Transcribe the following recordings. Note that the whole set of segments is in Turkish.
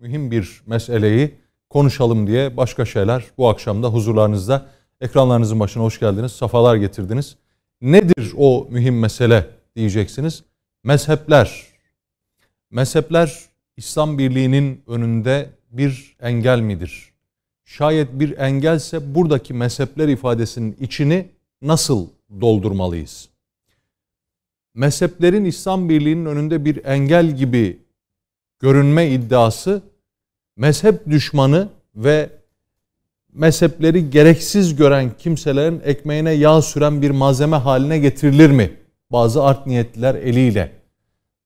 mühim bir meseleyi konuşalım diye başka şeyler bu akşam da huzurlarınızda. Ekranlarınızın başına hoş geldiniz, safalar getirdiniz. Nedir o mühim mesele diyeceksiniz. Mezhepler. Mezhepler İslam birliğinin önünde bir engel midir? Şayet bir engelse buradaki mezhepler ifadesinin içini nasıl doldurmalıyız? Mezheplerin İslam birliğinin önünde bir engel gibi görünme iddiası mezhep düşmanı ve mezhepleri gereksiz gören kimselerin ekmeğine yağ süren bir malzeme haline getirilir mi? Bazı art niyetliler eliyle.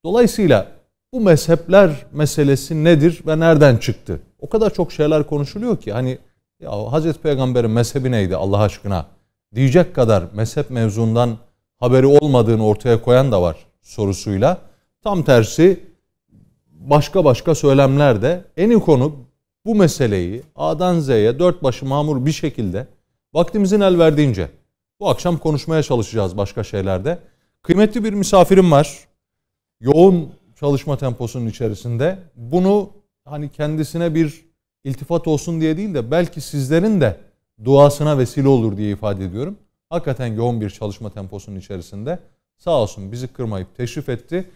Dolayısıyla bu mezhepler meselesi nedir ve nereden çıktı? O kadar çok şeyler konuşuluyor ki hani ya Hazreti Peygamber'in mezhebi neydi Allah aşkına diyecek kadar mezhep mevzundan haberi olmadığını ortaya koyan da var sorusuyla. Tam tersi başka başka söylemler de en iyi konu bu meseleyi A'dan Z'ye dört başı mamur bir şekilde vaktimizin el verdiğince bu akşam konuşmaya çalışacağız başka şeylerde. Kıymetli bir misafirim var. Yoğun çalışma temposunun içerisinde. Bunu hani kendisine bir iltifat olsun diye değil de belki sizlerin de duasına vesile olur diye ifade ediyorum. Hakikaten yoğun bir çalışma temposunun içerisinde. Sağ olsun bizi kırmayıp teşrif etti.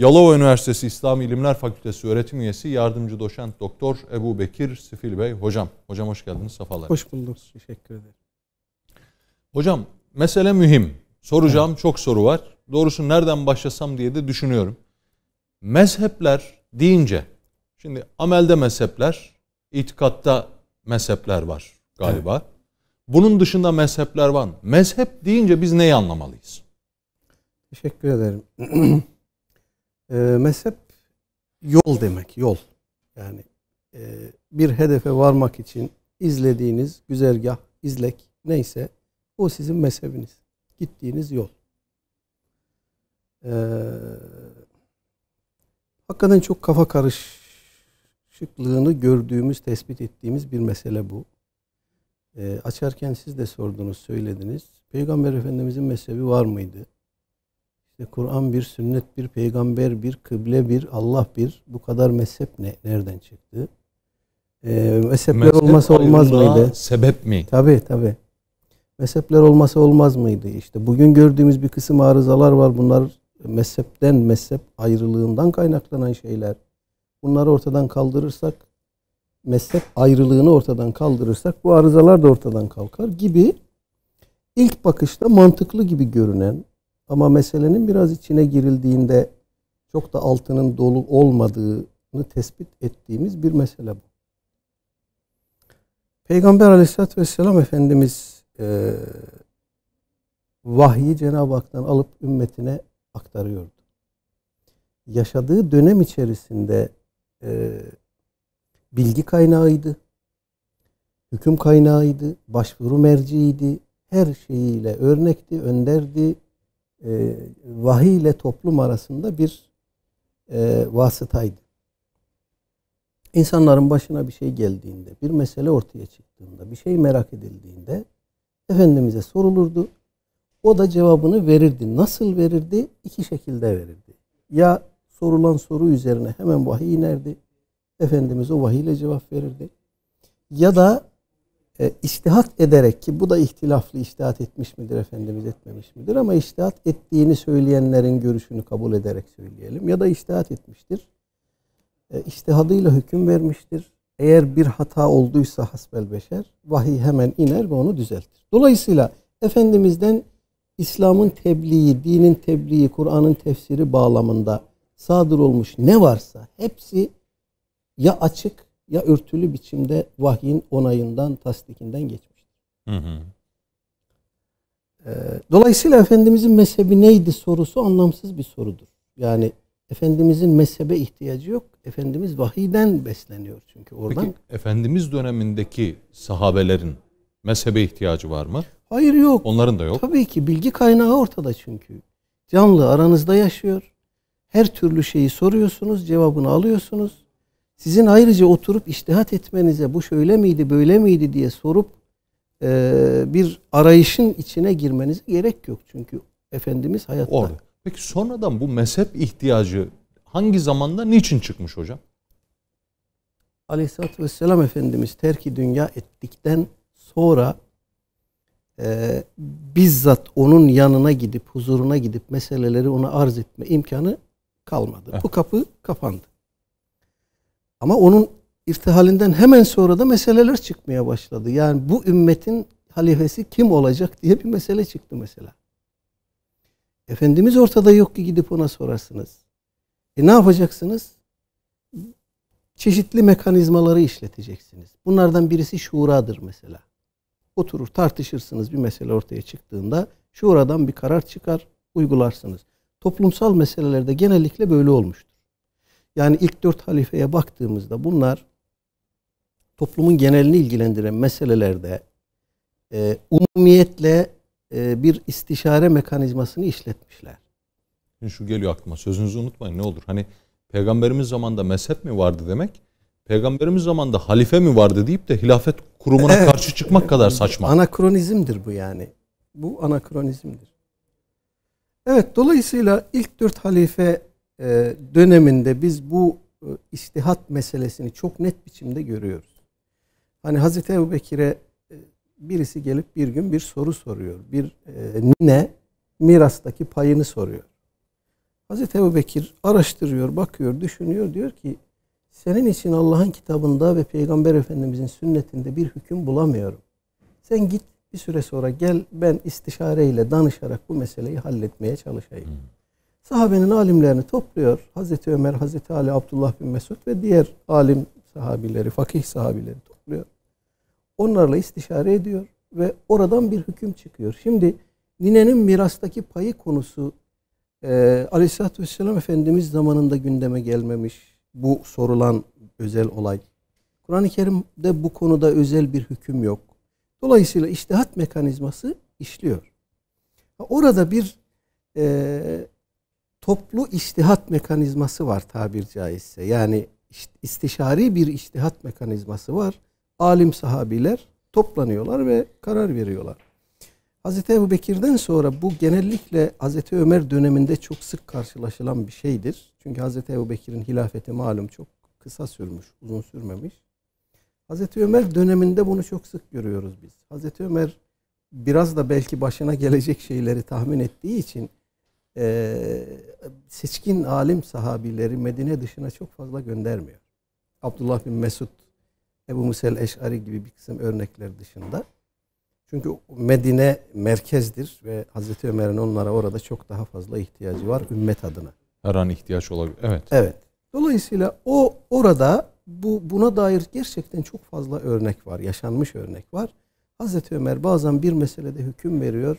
Yalova Üniversitesi İslam İlimler Fakültesi öğretim üyesi yardımcı Doçent doktor Ebu Bekir Sifil Bey. Hocam, hocam hoş geldiniz. Safalar. Hoş bulduk. Teşekkür ederim. Hocam mesele mühim. Soracağım evet. çok soru var. Doğrusu nereden başlasam diye de düşünüyorum. Mezhepler deyince, şimdi amelde mezhepler, itikatta mezhepler var galiba. Evet. Bunun dışında mezhepler var Mezhep deyince biz neyi anlamalıyız? Teşekkür ederim. E, mezhep yol demek, yol. Yani e, bir hedefe varmak için izlediğiniz güzergah, izlek neyse o sizin mezhebiniz. Gittiğiniz yol. Ee, hakikaten çok kafa karışıklığını gördüğümüz, tespit ettiğimiz bir mesele bu. Ee, açarken siz de sordunuz, söylediniz. Peygamber Efendimizin mezhebi var mıydı? İşte Kur'an bir, sünnet bir, peygamber bir, kıble bir, Allah bir. Bu kadar mezhep ne? Nereden çıktı? Ee, mezhepler mezhep olmasa olmaz mıydı? Sebep mi? Tabi tabi. Mezhepler olmasa olmaz mıydı? İşte bugün gördüğümüz bir kısım arızalar var. Bunlar mezhepten, mezhep ayrılığından kaynaklanan şeyler. Bunları ortadan kaldırırsak, mezhep ayrılığını ortadan kaldırırsak bu arızalar da ortadan kalkar gibi ilk bakışta mantıklı gibi görünen ama meselenin biraz içine girildiğinde çok da altının dolu olmadığını tespit ettiğimiz bir mesele bu. Peygamber aleyhissalatü vesselam Efendimiz e, vahyi Cenab-ı Hak'tan alıp ümmetine aktarıyordu. Yaşadığı dönem içerisinde e, bilgi kaynağıydı, hüküm kaynağıydı, başvuru merciydi, her şeyiyle örnekti, önderdi, e, vahiy ile toplum arasında bir e, vasıtaydı. İnsanların başına bir şey geldiğinde, bir mesele ortaya çıktığında, bir şey merak edildiğinde Efendimiz'e sorulurdu. O da cevabını verirdi. Nasıl verirdi? İki şekilde verirdi. Ya sorulan soru üzerine hemen vahiy inerdi. Efendimiz o vahiy ile cevap verirdi. Ya da e, iştihat ederek ki bu da ihtilaflı iştihat etmiş midir Efendimiz etmemiş midir ama iştihat ettiğini söyleyenlerin görüşünü kabul ederek söyleyelim ya da iştihat etmiştir. E, iştihadıyla hüküm vermiştir. Eğer bir hata olduysa hasbel beşer vahiy hemen iner ve onu düzeltir. Dolayısıyla Efendimiz'den İslam'ın tebliği, dinin tebliği, Kur'an'ın tefsiri bağlamında sadır olmuş ne varsa hepsi ya açık ya örtülü biçimde vahyin onayından, tasdikinden geçmiştir. Hı hı. Ee, dolayısıyla Efendimizin mezhebi neydi sorusu anlamsız bir sorudur. Yani Efendimizin mezhebe ihtiyacı yok. Efendimiz vahiyden besleniyor çünkü oradan. Peki Efendimiz dönemindeki sahabelerin mezhebe ihtiyacı var mı? Hayır yok. Onların da yok. Tabii ki bilgi kaynağı ortada çünkü. Canlı aranızda yaşıyor. Her türlü şeyi soruyorsunuz, cevabını alıyorsunuz. Sizin ayrıca oturup iştihat etmenize bu şöyle miydi böyle miydi diye sorup e, bir arayışın içine girmenize gerek yok. Çünkü Efendimiz hayatta. Orada. Peki sonradan bu mezhep ihtiyacı hangi zamanda niçin çıkmış hocam? Aleyhisselatü Vesselam Efendimiz terki dünya ettikten sonra e, bizzat onun yanına gidip huzuruna gidip meseleleri ona arz etme imkanı kalmadı. Eh. Bu kapı kapandı. Ama onun irtihalinden hemen sonra da meseleler çıkmaya başladı. Yani bu ümmetin halifesi kim olacak diye bir mesele çıktı mesela. Efendimiz ortada yok ki gidip ona sorarsınız. E ne yapacaksınız? Çeşitli mekanizmaları işleteceksiniz. Bunlardan birisi şuradır mesela. Oturur tartışırsınız bir mesele ortaya çıktığında şuradan bir karar çıkar uygularsınız. Toplumsal meselelerde genellikle böyle olmuştur. Yani ilk dört halifeye baktığımızda bunlar toplumun genelini ilgilendiren meselelerde e, umumiyetle e, bir istişare mekanizmasını işletmişler. Şimdi şu geliyor aklıma sözünüzü unutmayın ne olur. Hani peygamberimiz zamanında mezhep mi vardı demek? Peygamberimiz zamanında halife mi vardı deyip de hilafet kurumuna evet. karşı çıkmak kadar saçma. Anakronizmdir bu yani. Bu anakronizmdir. Evet dolayısıyla ilk dört halife e, döneminde biz bu e, istihat meselesini çok net biçimde görüyoruz. Hani Hazreti Ebu Bekir'e e, birisi gelip bir gün bir soru soruyor. Bir e, nine mirastaki payını soruyor. Hazreti Ebu Bekir araştırıyor, bakıyor, düşünüyor. Diyor ki senin için Allah'ın kitabında ve Peygamber Efendimizin sünnetinde bir hüküm bulamıyorum. Sen git bir süre sonra gel ben istişareyle danışarak bu meseleyi halletmeye çalışayım. Hmm. Sahabenin alimlerini topluyor. Hazreti Ömer, Hazreti Ali, Abdullah bin Mesud ve diğer alim sahabileri, fakih sahabileri topluyor. Onlarla istişare ediyor ve oradan bir hüküm çıkıyor. Şimdi ninenin mirastaki payı konusu e, Aleyhisselatü Vesselam Efendimiz zamanında gündeme gelmemiş bu sorulan özel olay. Kur'an-ı Kerim'de bu konuda özel bir hüküm yok. Dolayısıyla iştihat mekanizması işliyor. Orada bir e, toplu iştihat mekanizması var tabir caizse. Yani istişari bir iştihat mekanizması var. Alim sahabiler toplanıyorlar ve karar veriyorlar. Hazreti Ebu Bekir'den sonra bu genellikle Hazreti Ömer döneminde çok sık karşılaşılan bir şeydir. Çünkü Hazreti Ebu Bekir'in hilafeti malum çok kısa sürmüş, uzun sürmemiş. Hazreti Ömer döneminde bunu çok sık görüyoruz biz. Hazreti Ömer biraz da belki başına gelecek şeyleri tahmin ettiği için e, seçkin alim sahabileri Medine dışına çok fazla göndermiyor. Abdullah bin Mesud, Ebu Musel Eş'ari gibi bir kısım örnekler dışında. Çünkü Medine merkezdir ve Hazreti Ömer'in onlara orada çok daha fazla ihtiyacı var ümmet adına. Her an ihtiyaç olabilir. Evet. Evet. Dolayısıyla o orada bu buna dair gerçekten çok fazla örnek var, yaşanmış örnek var. Hazreti Ömer bazen bir meselede hüküm veriyor.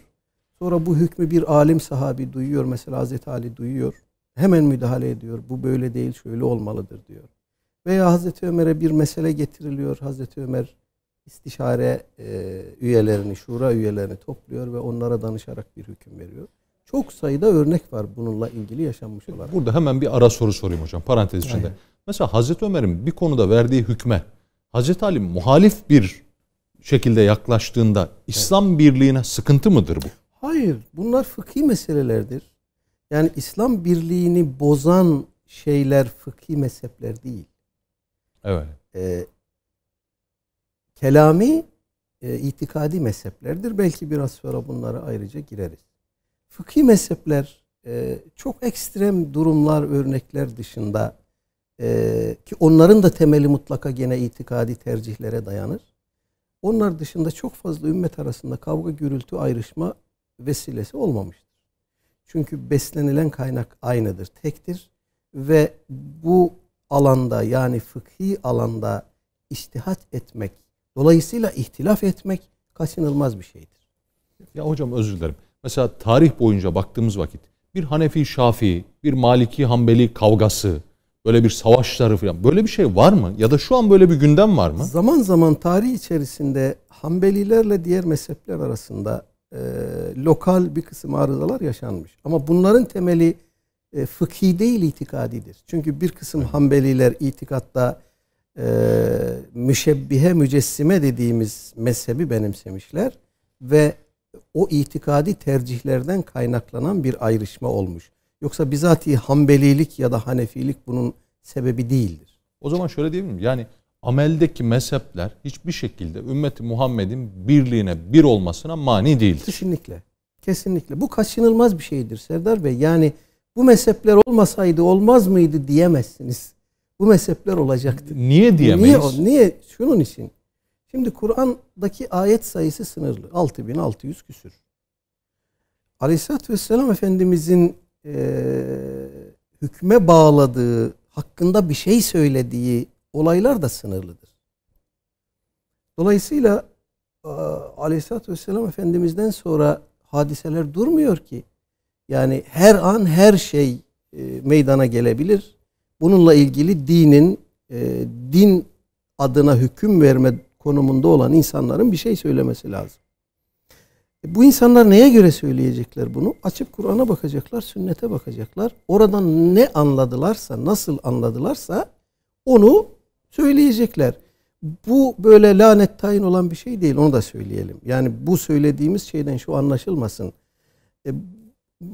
Sonra bu hükmü bir alim sahabi duyuyor. Mesela Hazreti Ali duyuyor. Hemen müdahale ediyor. Bu böyle değil şöyle olmalıdır diyor. Veya Hazreti Ömer'e bir mesele getiriliyor. Hazreti Ömer istişare e, üyelerini, şura üyelerini topluyor ve onlara danışarak bir hüküm veriyor. Çok sayıda örnek var bununla ilgili yaşanmış olarak. Burada hemen bir ara soru sorayım hocam parantez içinde. Aynen. Mesela Hazreti Ömer'in bir konuda verdiği hükme Hazreti Ali muhalif bir şekilde yaklaştığında İslam evet. birliğine sıkıntı mıdır bu? Hayır, bunlar fıkhi meselelerdir. Yani İslam birliğini bozan şeyler fıkhi mezhepler değil. Evet. Ee, kelami e, itikadi mezheplerdir. Belki biraz sonra bunlara ayrıca gireriz. Fıkhi mezhepler e, çok ekstrem durumlar, örnekler dışında e, ki onların da temeli mutlaka gene itikadi tercihlere dayanır. Onlar dışında çok fazla ümmet arasında kavga, gürültü, ayrışma vesilesi olmamıştır. Çünkü beslenilen kaynak aynıdır, tektir ve bu alanda yani fıkhi alanda istihat etmek, dolayısıyla ihtilaf etmek kaçınılmaz bir şeydir. Ya hocam özür dilerim. Mesela tarih boyunca baktığımız vakit bir Hanefi Şafii, bir Maliki Hanbeli kavgası, böyle bir savaşları falan böyle bir şey var mı? Ya da şu an böyle bir gündem var mı? Zaman zaman tarih içerisinde Hanbelilerle diğer mezhepler arasında e, lokal bir kısım arızalar yaşanmış. Ama bunların temeli e, fıkhi değil itikadidir. Çünkü bir kısım evet. Hanbeliler itikatta e, müşebbihe mücessime dediğimiz mezhebi benimsemişler ve o itikadi tercihlerden kaynaklanan bir ayrışma olmuş. Yoksa bizatihi Hanbelilik ya da Hanefilik bunun sebebi değildir. O zaman şöyle diyeyim miyim? Yani ameldeki mezhepler hiçbir şekilde ümmeti Muhammed'in birliğine bir olmasına mani değildir. Kesinlikle. Kesinlikle. Bu kaçınılmaz bir şeydir Serdar Bey. Yani bu mezhepler olmasaydı olmaz mıydı diyemezsiniz. Bu mezhepler olacaktı. Niye diyemeyiz? Niye? niye? Şunun için. Şimdi Kur'an'daki ayet sayısı sınırlı. 6600 küsür. Aleyhisselatü Vesselam Efendimizin e, hükme bağladığı, hakkında bir şey söylediği olaylar da sınırlıdır. Dolayısıyla Aleyhisselatü Vesselam Efendimiz'den sonra hadiseler durmuyor ki. Yani her an her şey e, meydana gelebilir. Bununla ilgili dinin, e, din adına hüküm verme konumunda olan insanların bir şey söylemesi lazım. E, bu insanlar neye göre söyleyecekler bunu? Açıp Kur'an'a bakacaklar, sünnete bakacaklar. Oradan ne anladılarsa, nasıl anladılarsa onu Söyleyecekler. Bu böyle lanet tayin olan bir şey değil onu da söyleyelim. Yani bu söylediğimiz şeyden şu anlaşılmasın. E,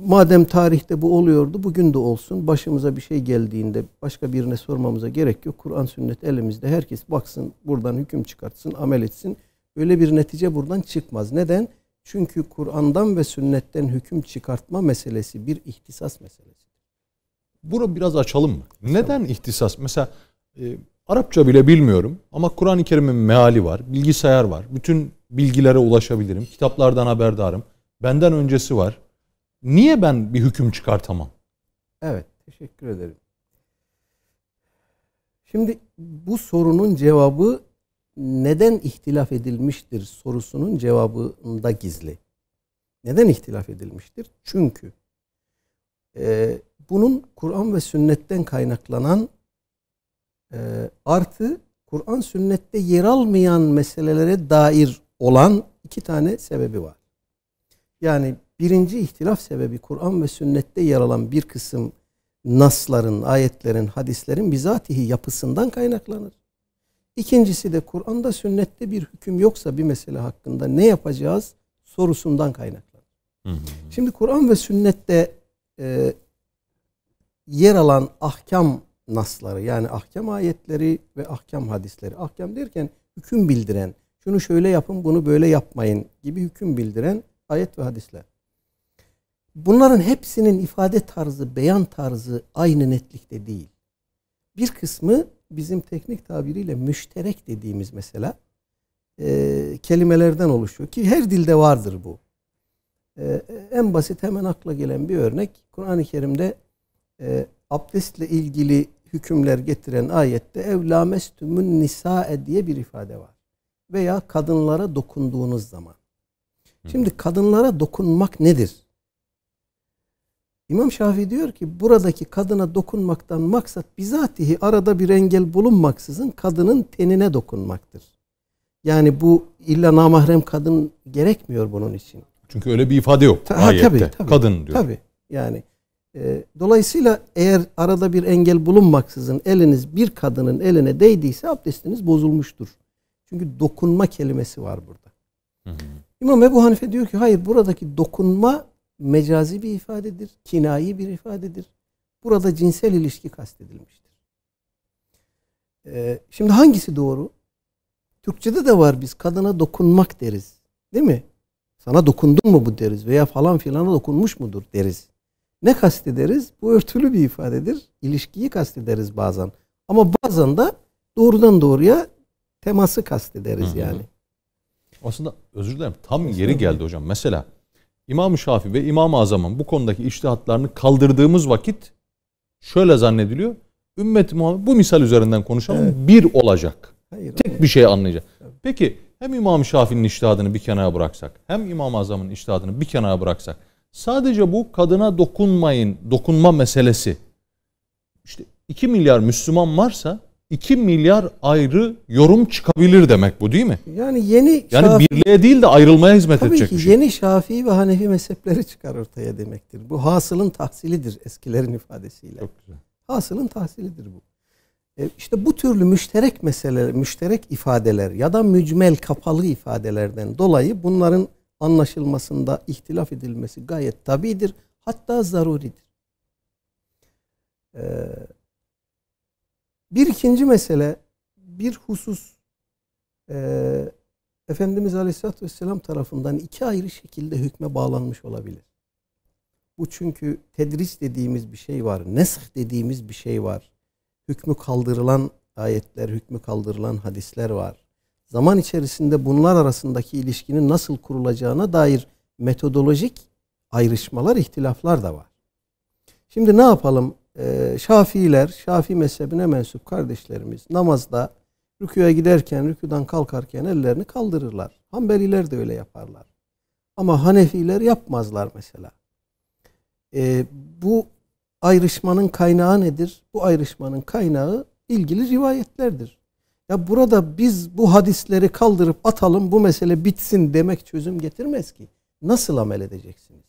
madem tarihte bu oluyordu bugün de olsun. Başımıza bir şey geldiğinde başka birine sormamıza gerek yok. Kur'an sünnet elimizde herkes baksın buradan hüküm çıkartsın amel etsin. Öyle bir netice buradan çıkmaz. Neden? Çünkü Kur'an'dan ve sünnetten hüküm çıkartma meselesi bir ihtisas meselesi. Bunu biraz açalım mı? Neden tamam. ihtisas? Mesela e, Arapça bile bilmiyorum ama Kur'an-ı Kerim'in meali var, bilgisayar var. Bütün bilgilere ulaşabilirim, kitaplardan haberdarım. Benden öncesi var. Niye ben bir hüküm çıkartamam? Evet, teşekkür ederim. Şimdi bu sorunun cevabı neden ihtilaf edilmiştir sorusunun cevabında gizli. Neden ihtilaf edilmiştir? Çünkü e, bunun Kur'an ve sünnetten kaynaklanan e, artı Kur'an sünnette yer almayan meselelere dair olan iki tane sebebi var. Yani birinci ihtilaf sebebi Kur'an ve sünnette yer alan bir kısım nasların, ayetlerin, hadislerin bizatihi yapısından kaynaklanır. İkincisi de Kur'an'da sünnette bir hüküm yoksa bir mesele hakkında ne yapacağız sorusundan kaynaklanır. Şimdi Kur'an ve sünnette e, yer alan ahkam nasları yani ahkam ayetleri ve ahkam hadisleri. Ahkam derken hüküm bildiren, şunu şöyle yapın bunu böyle yapmayın gibi hüküm bildiren ayet ve hadisler. Bunların hepsinin ifade tarzı, beyan tarzı aynı netlikte değil. Bir kısmı bizim teknik tabiriyle müşterek dediğimiz mesela e, kelimelerden oluşuyor ki her dilde vardır bu. E, en basit hemen akla gelen bir örnek Kur'an-ı Kerim'de e, abdestle ilgili hükümler getiren ayette evlamestümün nisa diye bir ifade var. Veya kadınlara dokunduğunuz zaman. Şimdi kadınlara dokunmak nedir? İmam Şafii diyor ki buradaki kadına dokunmaktan maksat bizatihi arada bir engel bulunmaksızın kadının tenine dokunmaktır. Yani bu illa namahrem kadın gerekmiyor bunun için. Çünkü öyle bir ifade yok. Ta, ha, tabii, tabii. Kadın diyor. Tabii yani ee, dolayısıyla eğer arada bir engel bulunmaksızın eliniz bir kadının eline değdiyse abdestiniz bozulmuştur. Çünkü dokunma kelimesi var burada. Hı hı. İmam Ebu Hanife diyor ki hayır buradaki dokunma mecazi bir ifadedir, kinayi bir ifadedir. Burada cinsel ilişki kastedilmiştir. Ee, şimdi hangisi doğru? Türkçede de var biz kadına dokunmak deriz. Değil mi? Sana dokundun mu bu deriz veya falan filana dokunmuş mudur deriz. Ne kastederiz? Bu örtülü bir ifadedir. İlişkiyi kastederiz bazen. Ama bazen de doğrudan doğruya teması kastederiz hı hı. yani. Aslında özür dilerim tam Aslında yeri geldi hocam. Mesela İmam-ı Şafii ve İmam-ı Azam'ın bu konudaki iştihatlarını kaldırdığımız vakit şöyle zannediliyor. Ümmet Muhammed bu misal üzerinden konuşalım evet. bir olacak. Hayır, Tek hayır. bir şey anlayacak. Peki hem İmam Şafii'nin iştihadını bir kenara bıraksak, hem İmam Azam'ın iştihadını bir kenara bıraksak, Sadece bu kadına dokunmayın, dokunma meselesi. İşte 2 milyar Müslüman varsa 2 milyar ayrı yorum çıkabilir demek bu değil mi? Yani yeni Yani şafi, birliğe değil de ayrılmaya hizmet tabii edecek ki bir şey. yeni Şafii ve Hanefi mezhepleri çıkar ortaya demektir. Bu hasılın tahsilidir eskilerin ifadesiyle. Çok güzel. Hasılın tahsilidir bu. E işte bu türlü müşterek meseleler, müşterek ifadeler ya da mücmel kapalı ifadelerden dolayı bunların anlaşılmasında ihtilaf edilmesi gayet tabidir. Hatta zaruridir. Ee, bir ikinci mesele bir husus ee, Efendimiz Aleyhisselatü Vesselam tarafından iki ayrı şekilde hükme bağlanmış olabilir. Bu çünkü tedris dediğimiz bir şey var. Nesh dediğimiz bir şey var. Hükmü kaldırılan ayetler, hükmü kaldırılan hadisler var zaman içerisinde bunlar arasındaki ilişkinin nasıl kurulacağına dair metodolojik ayrışmalar, ihtilaflar da var. Şimdi ne yapalım? Ee, Şafiiler, Şafi mezhebine mensup kardeşlerimiz namazda rüküye giderken, rüküden kalkarken ellerini kaldırırlar. Hanbeliler de öyle yaparlar. Ama Hanefiler yapmazlar mesela. Ee, bu ayrışmanın kaynağı nedir? Bu ayrışmanın kaynağı ilgili rivayetlerdir. Ya burada biz bu hadisleri kaldırıp atalım bu mesele bitsin demek çözüm getirmez ki. Nasıl amel edeceksiniz?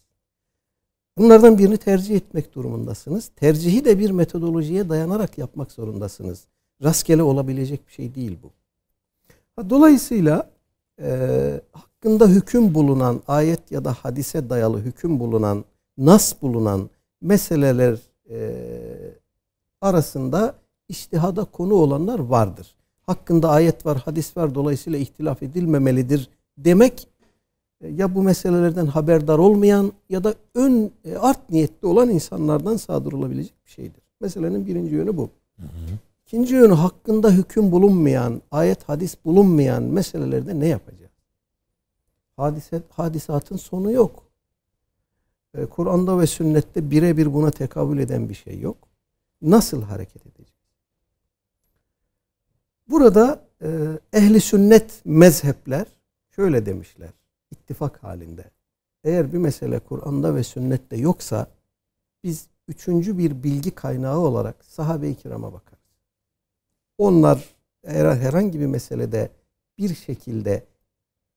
Bunlardan birini tercih etmek durumundasınız. Tercihi de bir metodolojiye dayanarak yapmak zorundasınız. Rastgele olabilecek bir şey değil bu. Dolayısıyla e, hakkında hüküm bulunan, ayet ya da hadise dayalı hüküm bulunan, nas bulunan meseleler e, arasında iştihada konu olanlar vardır hakkında ayet var, hadis var dolayısıyla ihtilaf edilmemelidir demek e, ya bu meselelerden haberdar olmayan ya da ön e, art niyetli olan insanlardan sadır olabilecek bir şeydir. Meselenin birinci yönü bu. İkinci yönü hakkında hüküm bulunmayan, ayet hadis bulunmayan meselelerde ne yapacağız? Hadise, hadisatın sonu yok. E, Kur'an'da ve sünnette birebir buna tekabül eden bir şey yok. Nasıl hareket edeceğiz? Burada e, ehli sünnet mezhepler şöyle demişler ittifak halinde. Eğer bir mesele Kur'an'da ve sünnette yoksa biz üçüncü bir bilgi kaynağı olarak sahabe-i kirama bakarız. Onlar eğer herhangi bir meselede bir şekilde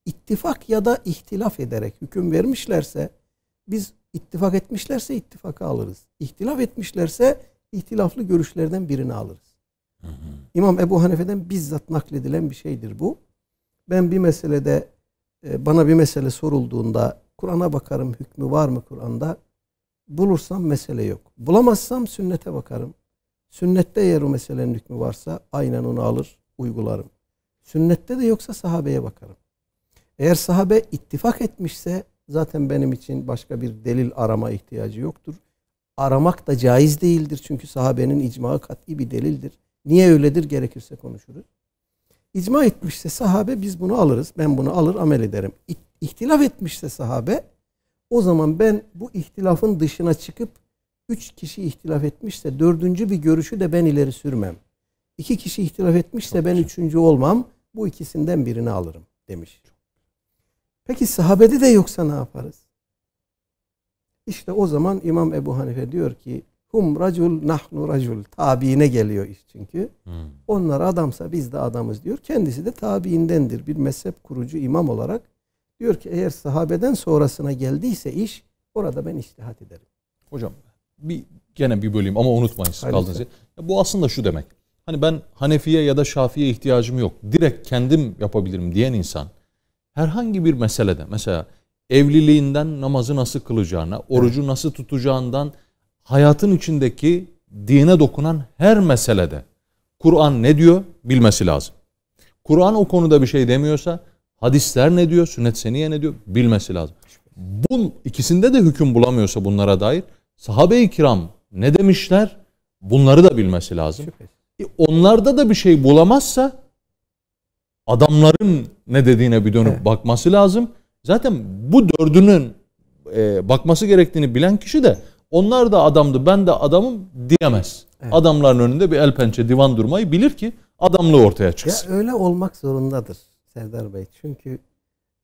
ittifak ya da ihtilaf ederek hüküm vermişlerse biz ittifak etmişlerse ittifaka alırız. İhtilaf etmişlerse ihtilaflı görüşlerden birini alırız. İmam Ebu Hanife'den bizzat nakledilen bir şeydir bu. Ben bir meselede e, bana bir mesele sorulduğunda Kur'an'a bakarım hükmü var mı Kur'an'da? Bulursam mesele yok. Bulamazsam sünnete bakarım. Sünnette eğer o meselenin hükmü varsa aynen onu alır, uygularım. Sünnette de yoksa sahabeye bakarım. Eğer sahabe ittifak etmişse zaten benim için başka bir delil arama ihtiyacı yoktur. Aramak da caiz değildir çünkü sahabenin icmağı kat'i bir delildir. Niye öyledir gerekirse konuşuruz. İcma etmişse sahabe biz bunu alırız. Ben bunu alır amel ederim. İhtilaf etmişse sahabe o zaman ben bu ihtilafın dışına çıkıp üç kişi ihtilaf etmişse dördüncü bir görüşü de ben ileri sürmem. İki kişi ihtilaf etmişse ben üçüncü olmam. Bu ikisinden birini alırım demiş. Peki sahabede de yoksa ne yaparız? İşte o zaman İmam Ebu Hanife diyor ki Hum racul nahnu racul. Tabiine geliyor iş çünkü. Hmm. Onlar adamsa biz de adamız diyor. Kendisi de tabiindendir. Bir mezhep kurucu imam olarak diyor ki eğer sahabeden sonrasına geldiyse iş orada ben istihat ederim. Hocam bir gene bir bölüm ama unutmayın siz kaldınız. Ya, bu aslında şu demek. Hani ben Hanefi'ye ya da Şafi'ye ihtiyacım yok. Direkt kendim yapabilirim diyen insan herhangi bir meselede mesela evliliğinden namazı nasıl kılacağına, orucu nasıl tutacağından hayatın içindeki dine dokunan her meselede Kur'an ne diyor bilmesi lazım. Kur'an o konuda bir şey demiyorsa hadisler ne diyor, sünnet seniye ne diyor bilmesi lazım. Bu ikisinde de hüküm bulamıyorsa bunlara dair sahabe-i kiram ne demişler bunları da bilmesi lazım. E, onlarda da bir şey bulamazsa adamların ne dediğine bir dönüp He. bakması lazım. Zaten bu dördünün e, bakması gerektiğini bilen kişi de onlar da adamdı ben de adamım diyemez. Evet. Adamların önünde bir el pençe divan durmayı bilir ki adamlığı ortaya çıksın. Ya öyle olmak zorundadır Serdar Bey. Çünkü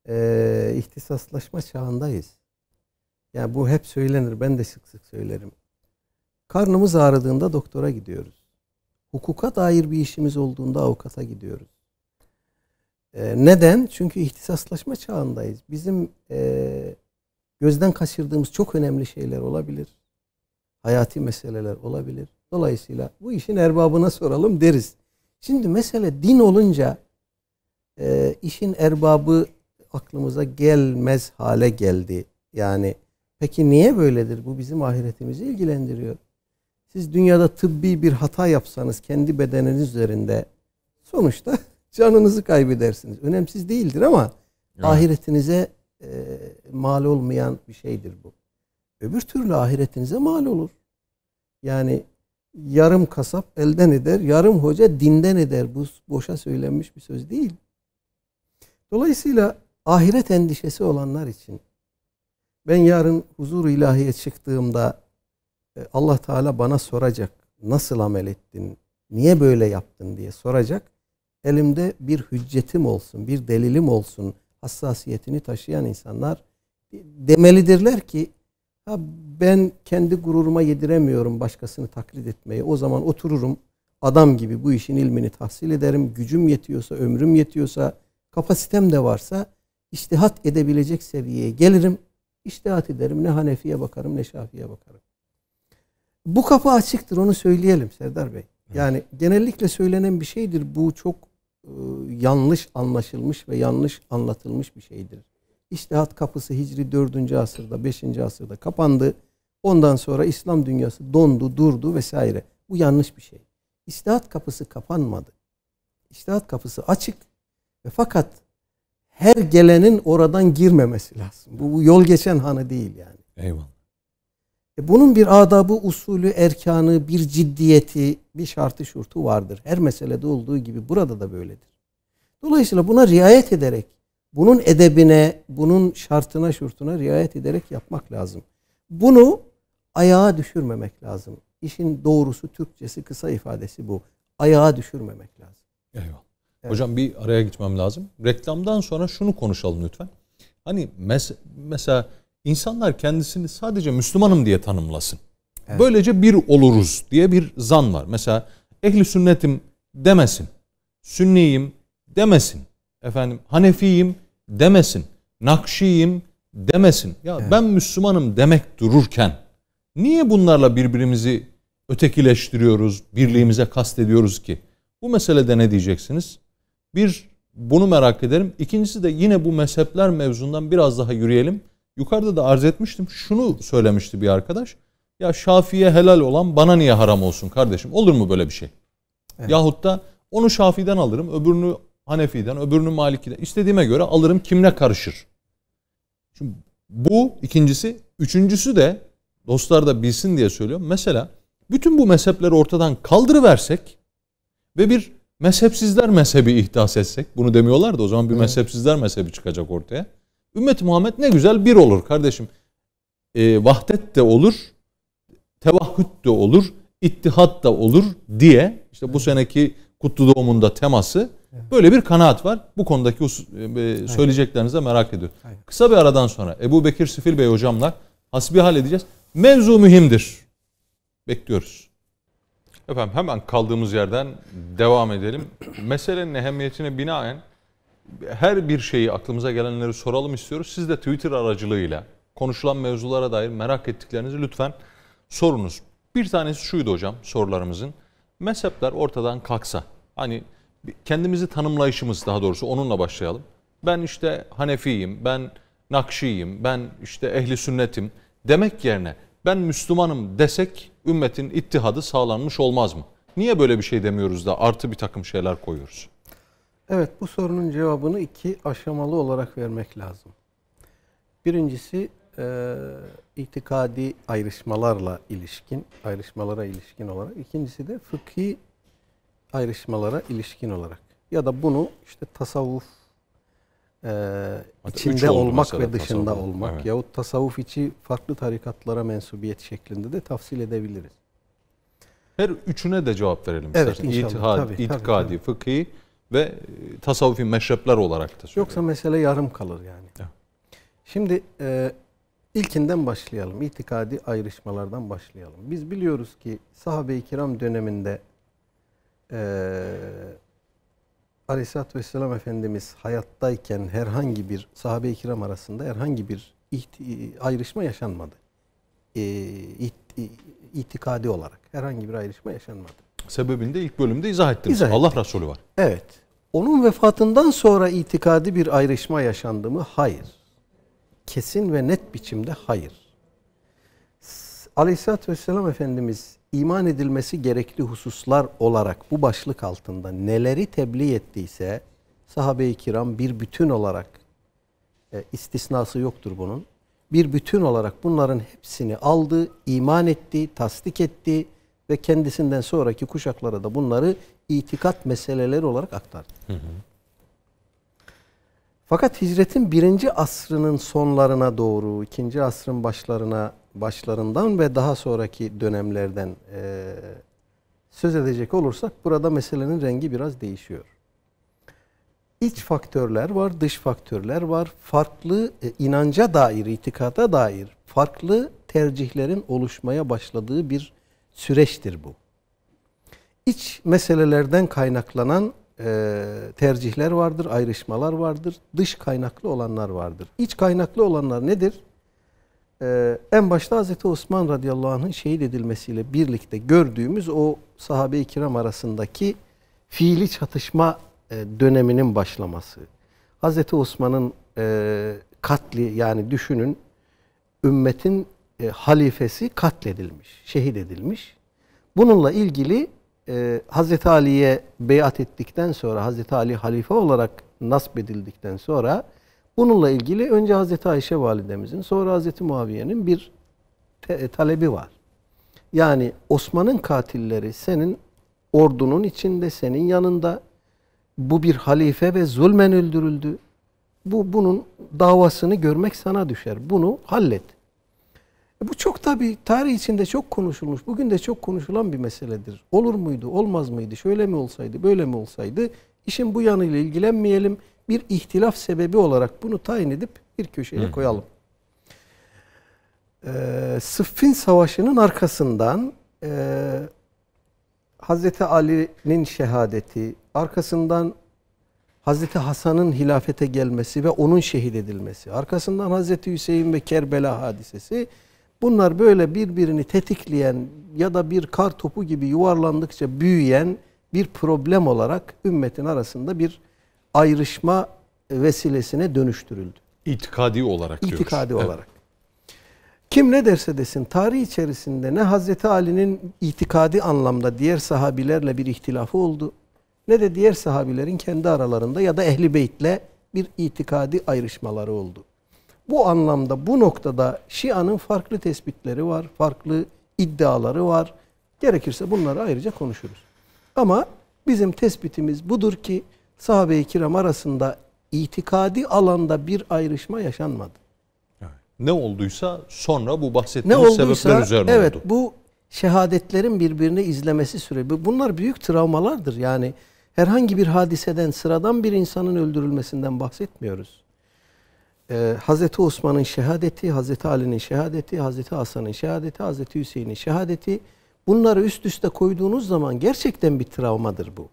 e, ihtisaslaşma çağındayız. Yani bu hep söylenir. Ben de sık sık söylerim. Karnımız ağrıdığında doktora gidiyoruz. Hukuka dair bir işimiz olduğunda avukata gidiyoruz. E, neden? Çünkü ihtisaslaşma çağındayız. Bizim e, gözden kaçırdığımız çok önemli şeyler olabilir hayati meseleler olabilir. Dolayısıyla bu işin erbabına soralım deriz. Şimdi mesele din olunca e, işin erbabı aklımıza gelmez hale geldi. Yani peki niye böyledir? Bu bizim ahiretimizi ilgilendiriyor. Siz dünyada tıbbi bir hata yapsanız kendi bedeniniz üzerinde sonuçta canınızı kaybedersiniz. Önemsiz değildir ama evet. ahiretinize e, mal olmayan bir şeydir bu öbür türlü ahiretinize mal olur. Yani yarım kasap elden eder, yarım hoca dinden eder. Bu boşa söylenmiş bir söz değil. Dolayısıyla ahiret endişesi olanlar için ben yarın huzur ilahiye çıktığımda e, Allah Teala bana soracak. Nasıl amel ettin? Niye böyle yaptın diye soracak. Elimde bir hüccetim olsun, bir delilim olsun hassasiyetini taşıyan insanlar demelidirler ki Ha ben kendi gururuma yediremiyorum başkasını taklit etmeye. O zaman otururum adam gibi bu işin ilmini tahsil ederim. Gücüm yetiyorsa, ömrüm yetiyorsa, kapasitem de varsa iştihat edebilecek seviyeye gelirim. İştihat ederim. Ne Hanefi'ye bakarım ne Şafi'ye bakarım. Bu kapı açıktır onu söyleyelim Serdar Bey. Yani genellikle söylenen bir şeydir. Bu çok e, yanlış anlaşılmış ve yanlış anlatılmış bir şeydir. İçtihat kapısı Hicri 4. asırda, 5. asırda kapandı. Ondan sonra İslam dünyası dondu, durdu vesaire. Bu yanlış bir şey. İçtihat kapısı kapanmadı. İçtihat kapısı açık. Ve fakat her gelenin oradan girmemesi lazım. Bu, bu yol geçen hanı değil yani. Eyvallah. E bunun bir adabı, usulü, erkanı, bir ciddiyeti, bir şartı şurtu vardır. Her meselede olduğu gibi burada da böyledir. Dolayısıyla buna riayet ederek bunun edebine, bunun şartına şurtuna riayet ederek yapmak lazım. Bunu ayağa düşürmemek lazım. İşin doğrusu Türkçesi kısa ifadesi bu. Ayağa düşürmemek lazım. Eyvallah. Evet. Hocam bir araya gitmem lazım. Reklamdan sonra şunu konuşalım lütfen. Hani mes mesela insanlar kendisini sadece Müslümanım diye tanımlasın. Evet. Böylece bir oluruz diye bir zan var. Mesela ehli sünnetim demesin. Sünniyim demesin efendim Hanefiyim demesin, Nakşiyim demesin. Ya evet. ben Müslümanım demek dururken niye bunlarla birbirimizi ötekileştiriyoruz, birliğimize kastediyoruz ki? Bu meselede ne diyeceksiniz? Bir, bunu merak ederim. İkincisi de yine bu mezhepler mevzundan biraz daha yürüyelim. Yukarıda da arz etmiştim. Şunu söylemişti bir arkadaş. Ya Şafii'ye helal olan bana niye haram olsun kardeşim? Olur mu böyle bir şey? Evet. Yahut da onu Şafii'den alırım, öbürünü Hanefi'den, öbürünün Maliki'den. İstediğime göre alırım kimle karışır. Şimdi bu ikincisi. Üçüncüsü de dostlar da bilsin diye söylüyorum. Mesela bütün bu mezhepleri ortadan kaldırıversek ve bir mezhepsizler mezhebi ihdas etsek. Bunu demiyorlar da o zaman bir evet. mezhepsizler mezhebi çıkacak ortaya. Ümmet Muhammed ne güzel bir olur kardeşim. E, vahdet de olur, tevahhüt de olur, ittihat da olur diye işte bu seneki kutlu doğumunda teması Böyle bir kanaat var. Bu konudaki e, söyleyeceklerinize merak ediyorum. Kısa bir aradan sonra Ebu Bekir Sifil Bey hocamla hasbihal edeceğiz. Mevzu mühimdir. Bekliyoruz. Efendim hemen kaldığımız yerden devam edelim. Meselenin ehemmiyetine binaen her bir şeyi aklımıza gelenleri soralım istiyoruz. Siz de Twitter aracılığıyla konuşulan mevzulara dair merak ettiklerinizi lütfen sorunuz. Bir tanesi şuydu hocam sorularımızın. Mezhepler ortadan kalksa. Hani kendimizi tanımlayışımız daha doğrusu onunla başlayalım. Ben işte Hanefiyim, ben Nakşiyim, ben işte ehli sünnetim demek yerine ben Müslümanım desek ümmetin ittihadı sağlanmış olmaz mı? Niye böyle bir şey demiyoruz da artı bir takım şeyler koyuyoruz? Evet bu sorunun cevabını iki aşamalı olarak vermek lazım. Birincisi e, itikadi ayrışmalarla ilişkin, ayrışmalara ilişkin olarak. İkincisi de fıkhi ayrışmalara ilişkin olarak. Ya da bunu işte tasavvuf e, içinde olmak ve dışında tasavvuf. olmak evet. yahut tasavvuf içi farklı tarikatlara mensubiyet şeklinde de tafsil edebiliriz. Her üçüne de cevap verelim. Evet inşallah. İtihad, tabii, itikadi, tabii, tabii. fıkhi ve e, tasavvufi meşrepler olarak da söylüyorum. Yoksa mesele yarım kalır yani. Evet. Şimdi e, ilkinden başlayalım. İtikadi ayrışmalardan başlayalım. Biz biliyoruz ki sahabe-i kiram döneminde e, Aleyhisselatü Vesselam Efendimiz hayattayken herhangi bir sahabe-i kiram arasında herhangi bir ayrışma yaşanmadı. E, it, itikadi olarak herhangi bir ayrışma yaşanmadı. Sebebini de ilk bölümde izah ettiniz. İzah Allah ettik. Resulü var. Evet. Onun vefatından sonra itikadi bir ayrışma yaşandı mı? Hayır. Kesin ve net biçimde hayır. Aleyhisselatü Vesselam Efendimiz iman edilmesi gerekli hususlar olarak bu başlık altında neleri tebliğ ettiyse sahabe-i kiram bir bütün olarak e, istisnası yoktur bunun. Bir bütün olarak bunların hepsini aldı, iman etti, tasdik etti ve kendisinden sonraki kuşaklara da bunları itikat meseleleri olarak aktardı. Hı hı. Fakat hicretin birinci asrının sonlarına doğru, ikinci asrın başlarına başlarından ve daha sonraki dönemlerden e, söz edecek olursak burada meselenin rengi biraz değişiyor. İç faktörler var, dış faktörler var. Farklı e, inanca dair, itikada dair farklı tercihlerin oluşmaya başladığı bir süreçtir bu. İç meselelerden kaynaklanan e, tercihler vardır, ayrışmalar vardır. Dış kaynaklı olanlar vardır. İç kaynaklı olanlar nedir? e, en başta Hazreti Osman radıyallahu anh'ın şehit edilmesiyle birlikte gördüğümüz o sahabe-i kiram arasındaki fiili çatışma e, döneminin başlaması. Hazreti Osman'ın e, katli yani düşünün ümmetin e, halifesi katledilmiş, şehit edilmiş. Bununla ilgili e, Hazreti Ali'ye beyat ettikten sonra, Hazreti Ali halife olarak nasip edildikten sonra Bununla ilgili önce Hazreti Ayşe validemizin sonra Hazreti Muaviye'nin bir e, talebi var. Yani Osman'ın katilleri senin ordunun içinde, senin yanında. Bu bir halife ve zulmen öldürüldü. Bu bunun davasını görmek sana düşer. Bunu hallet. E, bu çok tabi tarih içinde çok konuşulmuş. Bugün de çok konuşulan bir meseledir. Olur muydu, olmaz mıydı, şöyle mi olsaydı, böyle mi olsaydı? İşin bu yanıyla ilgilenmeyelim bir ihtilaf sebebi olarak bunu tayin edip bir köşeye Hı. koyalım. Ee, Sıffin Savaşı'nın arkasından e, Hazreti Ali'nin şehadeti, arkasından Hazreti Hasan'ın hilafete gelmesi ve onun şehit edilmesi, arkasından Hazreti Hüseyin ve Kerbela hadisesi, bunlar böyle birbirini tetikleyen ya da bir kar topu gibi yuvarlandıkça büyüyen bir problem olarak ümmetin arasında bir ayrışma vesilesine dönüştürüldü. İtikadi olarak diyoruz. İtikadi evet. olarak. Kim ne derse desin tarih içerisinde ne Hazreti Ali'nin itikadi anlamda diğer sahabilerle bir ihtilafı oldu ne de diğer sahabilerin kendi aralarında ya da Ehli Beyt'le bir itikadi ayrışmaları oldu. Bu anlamda bu noktada Şia'nın farklı tespitleri var, farklı iddiaları var. Gerekirse bunları ayrıca konuşuruz. Ama bizim tespitimiz budur ki sahabe-i kiram arasında itikadi alanda bir ayrışma yaşanmadı. ne olduysa sonra bu bahsettiğimiz ne sebepler üzerine evet, oldu. Evet bu şehadetlerin birbirini izlemesi süreci. Bunlar büyük travmalardır. Yani herhangi bir hadiseden sıradan bir insanın öldürülmesinden bahsetmiyoruz. Ee, Hazreti Osman'ın şehadeti, Hazreti Ali'nin şehadeti, Hazreti Hasan'ın şehadeti, Hazreti Hüseyin'in şehadeti bunları üst üste koyduğunuz zaman gerçekten bir travmadır bu.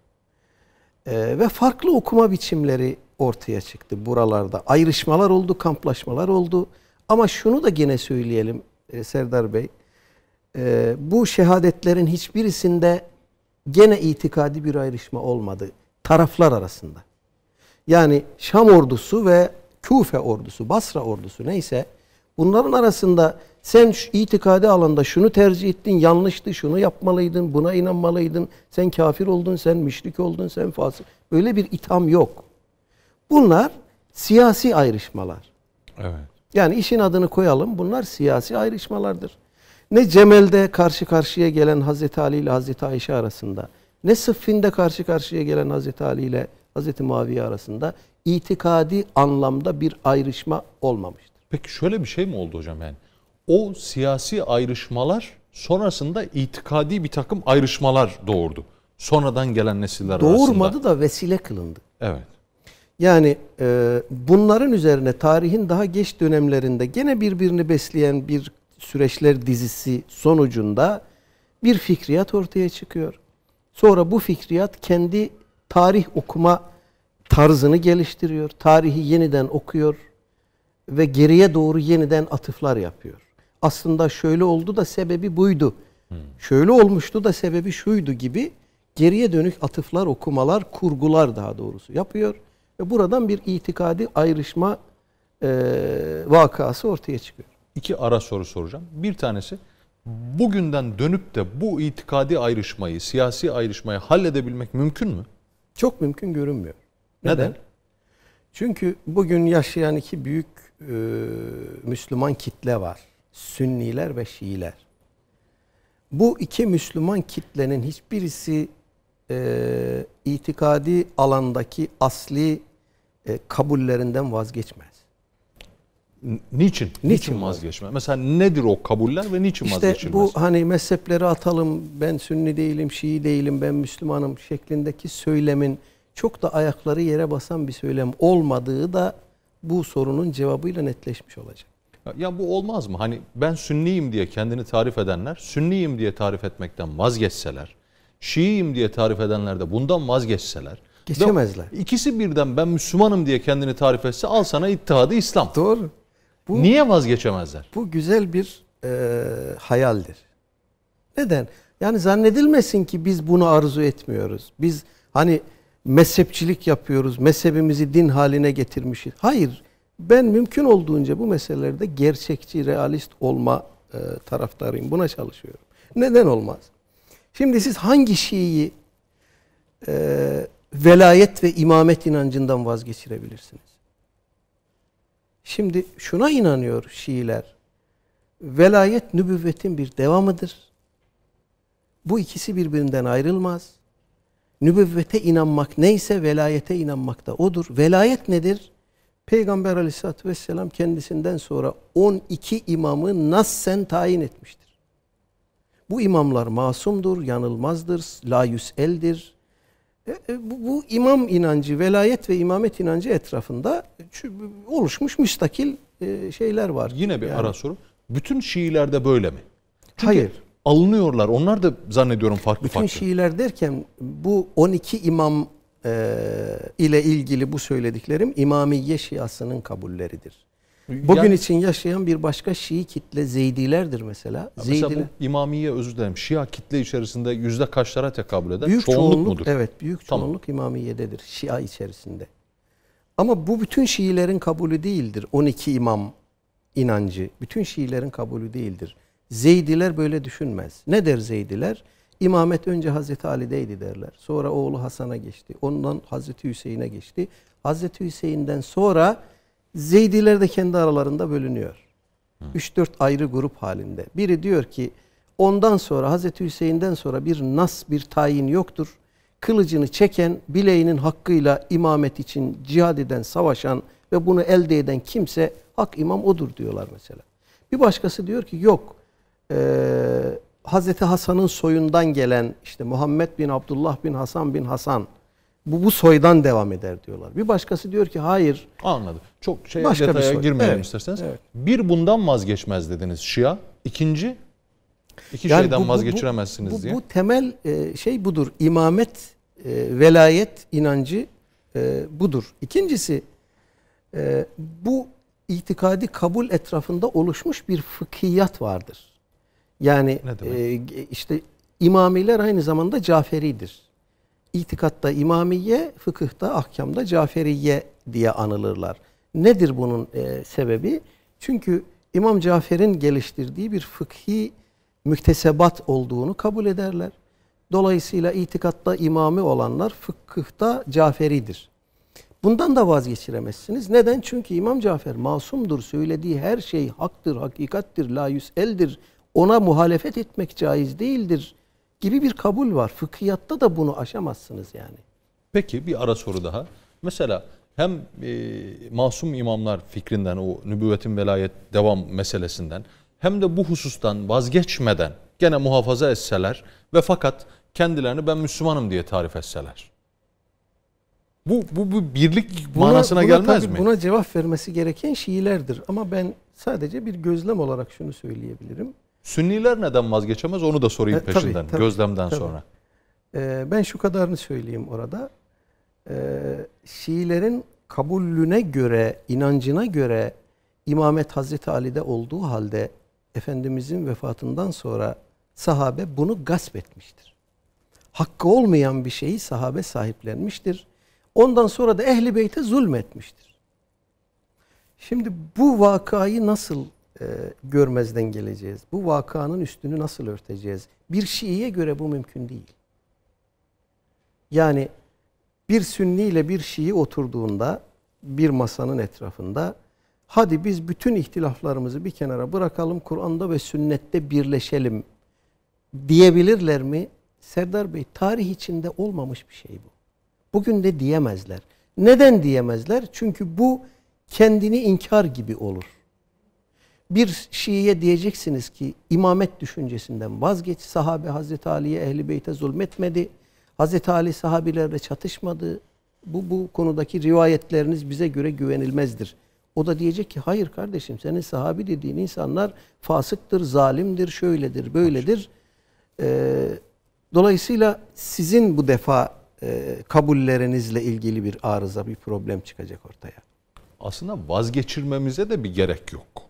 E, ve farklı okuma biçimleri ortaya çıktı buralarda. Ayrışmalar oldu, kamplaşmalar oldu. Ama şunu da gene söyleyelim e, Serdar Bey. E, bu şehadetlerin hiçbirisinde gene itikadi bir ayrışma olmadı. Taraflar arasında. Yani Şam ordusu ve Küfe ordusu, Basra ordusu neyse Bunların arasında sen şu itikadi alanda şunu tercih ettin, yanlıştı, şunu yapmalıydın, buna inanmalıydın, sen kafir oldun, sen müşrik oldun, sen fasık. böyle bir itham yok. Bunlar siyasi ayrışmalar. Evet. Yani işin adını koyalım. Bunlar siyasi ayrışmalardır. Ne Cemel'de karşı karşıya gelen Hazreti Ali ile Hazreti Ayşe arasında, ne Sıffin'de karşı karşıya gelen Hazreti Ali ile Hazreti Muaviye arasında itikadi anlamda bir ayrışma olmamıştır. Peki şöyle bir şey mi oldu hocam yani? O siyasi ayrışmalar sonrasında itikadi bir takım ayrışmalar doğurdu. Sonradan gelen nesiller Doğurmadı arasında. Doğurmadı da vesile kılındı. Evet. Yani e, bunların üzerine tarihin daha geç dönemlerinde gene birbirini besleyen bir süreçler dizisi sonucunda bir fikriyat ortaya çıkıyor. Sonra bu fikriyat kendi tarih okuma tarzını geliştiriyor. Tarihi yeniden okuyor ve geriye doğru yeniden atıflar yapıyor. Aslında şöyle oldu da sebebi buydu. Şöyle olmuştu da sebebi şuydu gibi geriye dönük atıflar, okumalar, kurgular daha doğrusu yapıyor. Ve buradan bir itikadi ayrışma e, vakası ortaya çıkıyor. İki ara soru soracağım. Bir tanesi bugünden dönüp de bu itikadi ayrışmayı, siyasi ayrışmayı halledebilmek mümkün mü? Çok mümkün görünmüyor. Neden? Neden? Çünkü bugün yaşayan iki büyük e, Müslüman kitle var. Sünniler ve Şiiler. Bu iki Müslüman kitlenin hiçbirisi e, itikadi alandaki asli e, kabullerinden vazgeçmez. Niçin? Niçin, niçin vazgeçmez? Mesela nedir o kabuller ve niçin işte vazgeçilmez? İşte bu hani mezhepleri atalım, ben Sünni değilim, Şii değilim, ben Müslümanım şeklindeki söylemin çok da ayakları yere basan bir söylem olmadığı da bu sorunun cevabıyla netleşmiş olacak. Ya bu olmaz mı? Hani ben Sünniyim diye kendini tarif edenler, Sünniyim diye tarif etmekten vazgeçseler, Şiiyim diye tarif edenler de bundan vazgeçseler. Geçemezler. İkisi birden ben Müslümanım diye kendini tarif etse al sana ittihadı İslam. Doğru. Bu, Niye vazgeçemezler? Bu güzel bir e, hayaldir. Neden? Yani zannedilmesin ki biz bunu arzu etmiyoruz. Biz hani mezhepçilik yapıyoruz, mezhebimizi din haline getirmişiz. Hayır, ben mümkün olduğunca bu meselelerde gerçekçi, realist olma e, taraftarıyım. Buna çalışıyorum. Neden olmaz? Şimdi siz hangi şeyi e, velayet ve imamet inancından vazgeçirebilirsiniz? Şimdi şuna inanıyor Şiiler. Velayet nübüvvetin bir devamıdır. Bu ikisi birbirinden ayrılmaz. Nübüvvete inanmak neyse velayete inanmak da odur. Velayet nedir? Peygamber aleyhissalatü vesselam kendisinden sonra 12 imamı nassen tayin etmiştir. Bu imamlar masumdur, yanılmazdır, layüs eldir. E, e, bu, bu imam inancı, velayet ve imamet inancı etrafında oluşmuş müstakil e, şeyler var. Yine bir yani. ara soru. Bütün Şiilerde böyle mi? Çünkü Hayır alınıyorlar. Onlar da zannediyorum farklı Bütün farklı. Bütün Şiiler derken bu 12 imam e, ile ilgili bu söylediklerim İmamiye Şiasının kabulleridir. Bugün yani, için yaşayan bir başka Şii kitle Zeydilerdir mesela. Zeydiler, mesela bu İmamiye özür dilerim. Şia kitle içerisinde yüzde kaçlara tekabül eder? Büyük çoğunluk, çoğunluk mudur? Evet büyük çoğunluk tamam. İmamiye'dedir. Şia içerisinde. Ama bu bütün Şiilerin kabulü değildir. 12 imam inancı bütün Şiilerin kabulü değildir. Zeydiler böyle düşünmez. Ne der Zeydiler? İmamet önce Hazreti Ali'deydi derler. Sonra oğlu Hasan'a geçti. Ondan Hazreti Hüseyin'e geçti. Hazreti Hüseyin'den sonra Zeydiler de kendi aralarında bölünüyor. 3-4 ayrı grup halinde. Biri diyor ki ondan sonra Hazreti Hüseyin'den sonra bir nas bir tayin yoktur. Kılıcını çeken, bileğinin hakkıyla imamet için cihad eden, savaşan ve bunu elde eden kimse hak imam odur diyorlar mesela. Bir başkası diyor ki yok e, Hazreti Hasan'ın soyundan gelen işte Muhammed bin Abdullah bin Hasan bin Hasan bu, bu soydan devam eder diyorlar. Bir başkası diyor ki hayır. Anladım. Çok şey başka detaya bir girmeyelim evet, isterseniz. Evet. Bir bundan vazgeçmez dediniz Şia. İkinci iki yani şeyden bu, bu, vazgeçiremezsiniz bu, bu, diye. Bu temel e, şey budur. İmamet, e, velayet inancı e, budur. İkincisi bu itikadi kabul etrafında oluşmuş bir fıkhiyat vardır. Yani e, işte imamiler aynı zamanda Caferi'dir. İtikatta imamiye, fıkıhta, ahkamda Caferiye diye anılırlar. Nedir bunun e, sebebi? Çünkü İmam Cafer'in geliştirdiği bir fıkhi müktesebat olduğunu kabul ederler. Dolayısıyla itikatta imami olanlar fıkıhta Caferi'dir. Bundan da vazgeçiremezsiniz. Neden? Çünkü İmam Cafer masumdur. Söylediği her şey haktır, hakikattir, la yüseldir ona muhalefet etmek caiz değildir gibi bir kabul var. Fıkhiyatta da bunu aşamazsınız yani. Peki bir ara soru daha. Mesela hem e, masum imamlar fikrinden o nübüvvetin velayet devam meselesinden hem de bu husustan vazgeçmeden gene muhafaza etseler ve fakat kendilerini ben Müslümanım diye tarif etseler. Bu, bu, bu birlik buna, manasına buna, gelmez tabii, mi? Buna cevap vermesi gereken Şiilerdir. Ama ben sadece bir gözlem olarak şunu söyleyebilirim. Sünniler neden vazgeçemez onu da sorayım e, peşinden tabii, tabii, gözlemden tabii. sonra. E, ben şu kadarını söyleyeyim orada. E, Şiilerin kabulüne göre, inancına göre İmamet Hazreti Ali'de olduğu halde Efendimizin vefatından sonra sahabe bunu gasp etmiştir. Hakkı olmayan bir şeyi sahabe sahiplenmiştir. Ondan sonra da ehli beyte zulmetmiştir. Şimdi bu vakayı nasıl e, görmezden geleceğiz? Bu vakanın üstünü nasıl örteceğiz? Bir Şii'ye göre bu mümkün değil. Yani bir Sünni ile bir Şii oturduğunda bir masanın etrafında hadi biz bütün ihtilaflarımızı bir kenara bırakalım Kur'an'da ve sünnette birleşelim diyebilirler mi? Serdar Bey tarih içinde olmamış bir şey bu. Bugün de diyemezler. Neden diyemezler? Çünkü bu kendini inkar gibi olur bir Şii'ye diyeceksiniz ki imamet düşüncesinden vazgeç. Sahabe Hazreti Ali'ye Ehli Beyt'e zulmetmedi. Hazreti Ali sahabilerle çatışmadı. Bu, bu konudaki rivayetleriniz bize göre güvenilmezdir. O da diyecek ki hayır kardeşim senin sahabi dediğin insanlar fasıktır, zalimdir, şöyledir, böyledir. Ee, dolayısıyla sizin bu defa e, kabullerinizle ilgili bir arıza, bir problem çıkacak ortaya. Aslında vazgeçirmemize de bir gerek yok.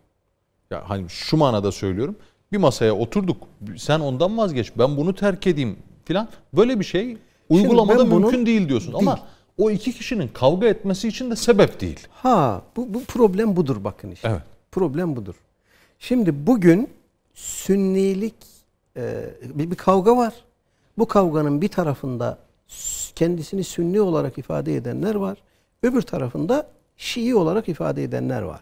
Ya hani şu manada söylüyorum. Bir masaya oturduk. Sen ondan vazgeç. Ben bunu terk edeyim filan. Böyle bir şey uygulamada bunu, mümkün değil diyorsun. Değil. Ama o iki kişinin kavga etmesi için de sebep değil. Ha bu, bu problem budur bakın işte. Evet. Problem budur. Şimdi bugün sünnilik e, bir, bir kavga var. Bu kavganın bir tarafında kendisini sünni olarak ifade edenler var. Öbür tarafında Şii olarak ifade edenler var.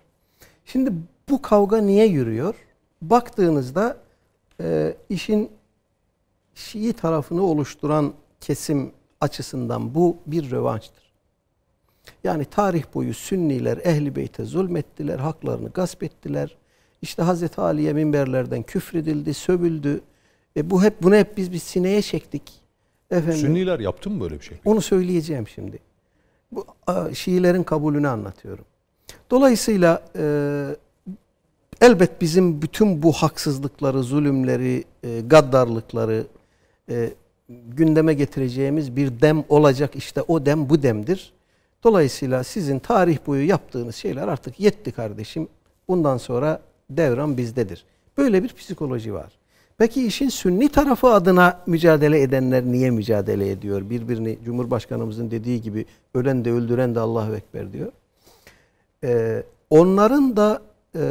Şimdi bu kavga niye yürüyor? Baktığınızda e, işin Şii tarafını oluşturan kesim açısından bu bir rövanştır. Yani tarih boyu Sünniler Ehli Beyt'e zulmettiler, haklarını gasp ettiler. İşte Hazreti Ali'ye minberlerden küfredildi, sövüldü. E bu hep bunu hep biz bir sineye çektik. Efendim, Sünniler yaptı mı böyle bir şey? Onu söyleyeceğim şimdi. Bu Şiilerin kabulünü anlatıyorum. Dolayısıyla e, Elbet bizim bütün bu haksızlıkları, zulümleri, e, gaddarlıkları e, gündeme getireceğimiz bir dem olacak. İşte o dem bu demdir. Dolayısıyla sizin tarih boyu yaptığınız şeyler artık yetti kardeşim. Bundan sonra devran bizdedir. Böyle bir psikoloji var. Peki işin sünni tarafı adına mücadele edenler niye mücadele ediyor? Birbirini Cumhurbaşkanımızın dediği gibi ölen de öldüren de Allahu Ekber diyor. Ee, onların da e,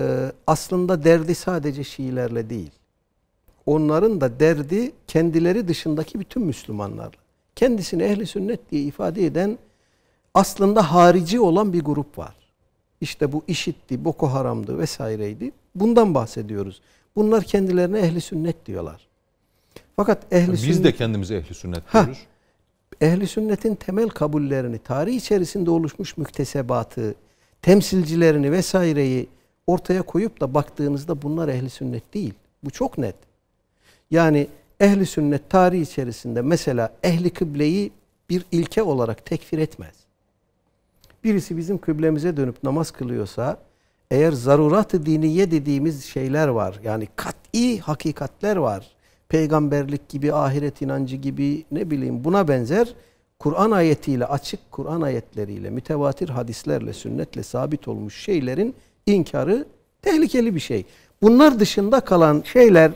aslında derdi sadece Şiilerle değil. Onların da derdi kendileri dışındaki bütün Müslümanlarla. Kendisini ehli sünnet diye ifade eden aslında harici olan bir grup var. İşte bu işitti, Boko Haram'dı vesaireydi. Bundan bahsediyoruz. Bunlar kendilerine ehli sünnet diyorlar. Fakat ehli yani sünnet... Biz de kendimizi ehli sünnet ha, diyoruz. Ehli sünnetin temel kabullerini, tarih içerisinde oluşmuş müktesebatı, temsilcilerini vesaireyi ortaya koyup da baktığınızda bunlar ehli sünnet değil. Bu çok net. Yani ehli sünnet tarihi içerisinde mesela ehli kıbleyi bir ilke olarak tekfir etmez. Birisi bizim kıblemize dönüp namaz kılıyorsa eğer zarurat-ı diniye dediğimiz şeyler var yani kat'i hakikatler var. Peygamberlik gibi, ahiret inancı gibi ne bileyim buna benzer Kur'an ayetiyle açık Kur'an ayetleriyle, mütevatir hadislerle, sünnetle sabit olmuş şeylerin inkarı tehlikeli bir şey. Bunlar dışında kalan şeyler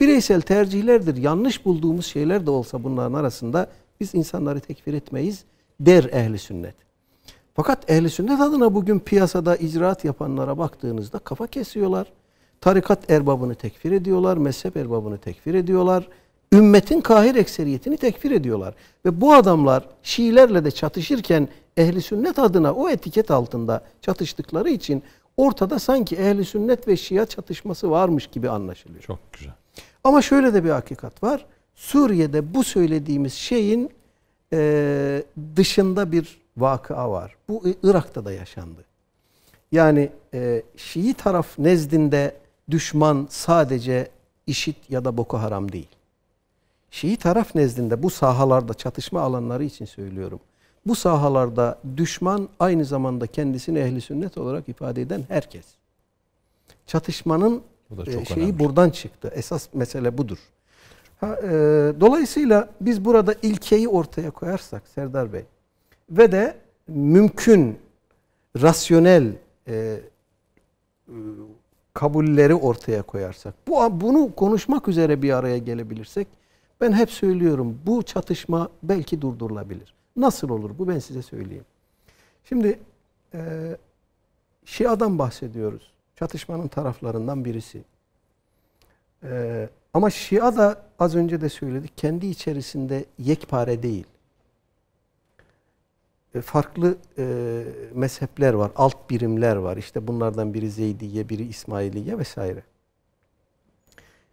bireysel tercihlerdir. Yanlış bulduğumuz şeyler de olsa bunların arasında biz insanları tekfir etmeyiz der ehli sünnet. Fakat ehli sünnet adına bugün piyasada icraat yapanlara baktığınızda kafa kesiyorlar. Tarikat erbabını tekfir ediyorlar, mezhep erbabını tekfir ediyorlar. Ümmetin kahir ekseriyetini tekfir ediyorlar. Ve bu adamlar Şiilerle de çatışırken ehli sünnet adına o etiket altında çatıştıkları için Ortada sanki ehli sünnet ve şia çatışması varmış gibi anlaşılıyor. Çok güzel. Ama şöyle de bir hakikat var. Suriye'de bu söylediğimiz şeyin e, dışında bir vakıa var. Bu Irak'ta da yaşandı. Yani e, Şii taraf nezdinde düşman sadece işit ya da Boko Haram değil. Şii taraf nezdinde bu sahalarda çatışma alanları için söylüyorum bu sahalarda düşman aynı zamanda kendisini ehli sünnet olarak ifade eden herkes. Çatışmanın bu da çok e, şeyi önemli. buradan çıktı. Esas mesele budur. Ha, e, dolayısıyla biz burada ilkeyi ortaya koyarsak Serdar Bey ve de mümkün rasyonel e, e kabulleri ortaya koyarsak, bu bunu konuşmak üzere bir araya gelebilirsek ben hep söylüyorum bu çatışma belki durdurulabilir. Nasıl olur bu ben size söyleyeyim. Şimdi e, Şia'dan bahsediyoruz. Çatışmanın taraflarından birisi. E, ama Şia da az önce de söyledik kendi içerisinde yekpare değil. E, farklı e, mezhepler var, alt birimler var. İşte bunlardan biri Zeydiye, biri İsmailiye vesaire.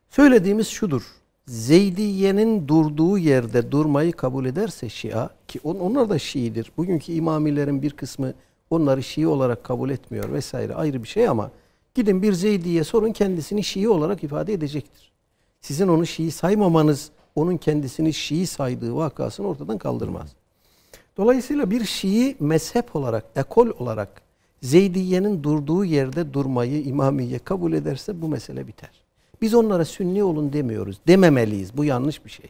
Söylediğimiz şudur. Zeydiye'nin durduğu yerde durmayı kabul ederse Şia ki on, onlar da Şiidir. Bugünkü imamilerin bir kısmı onları Şii olarak kabul etmiyor vesaire ayrı bir şey ama gidin bir Zeydiye sorun kendisini Şii olarak ifade edecektir. Sizin onu Şii saymamanız onun kendisini Şii saydığı vakasını ortadan kaldırmaz. Dolayısıyla bir Şii mezhep olarak, ekol olarak Zeydiye'nin durduğu yerde durmayı imamiye kabul ederse bu mesele biter. Biz onlara sünni olun demiyoruz. Dememeliyiz. Bu yanlış bir şey.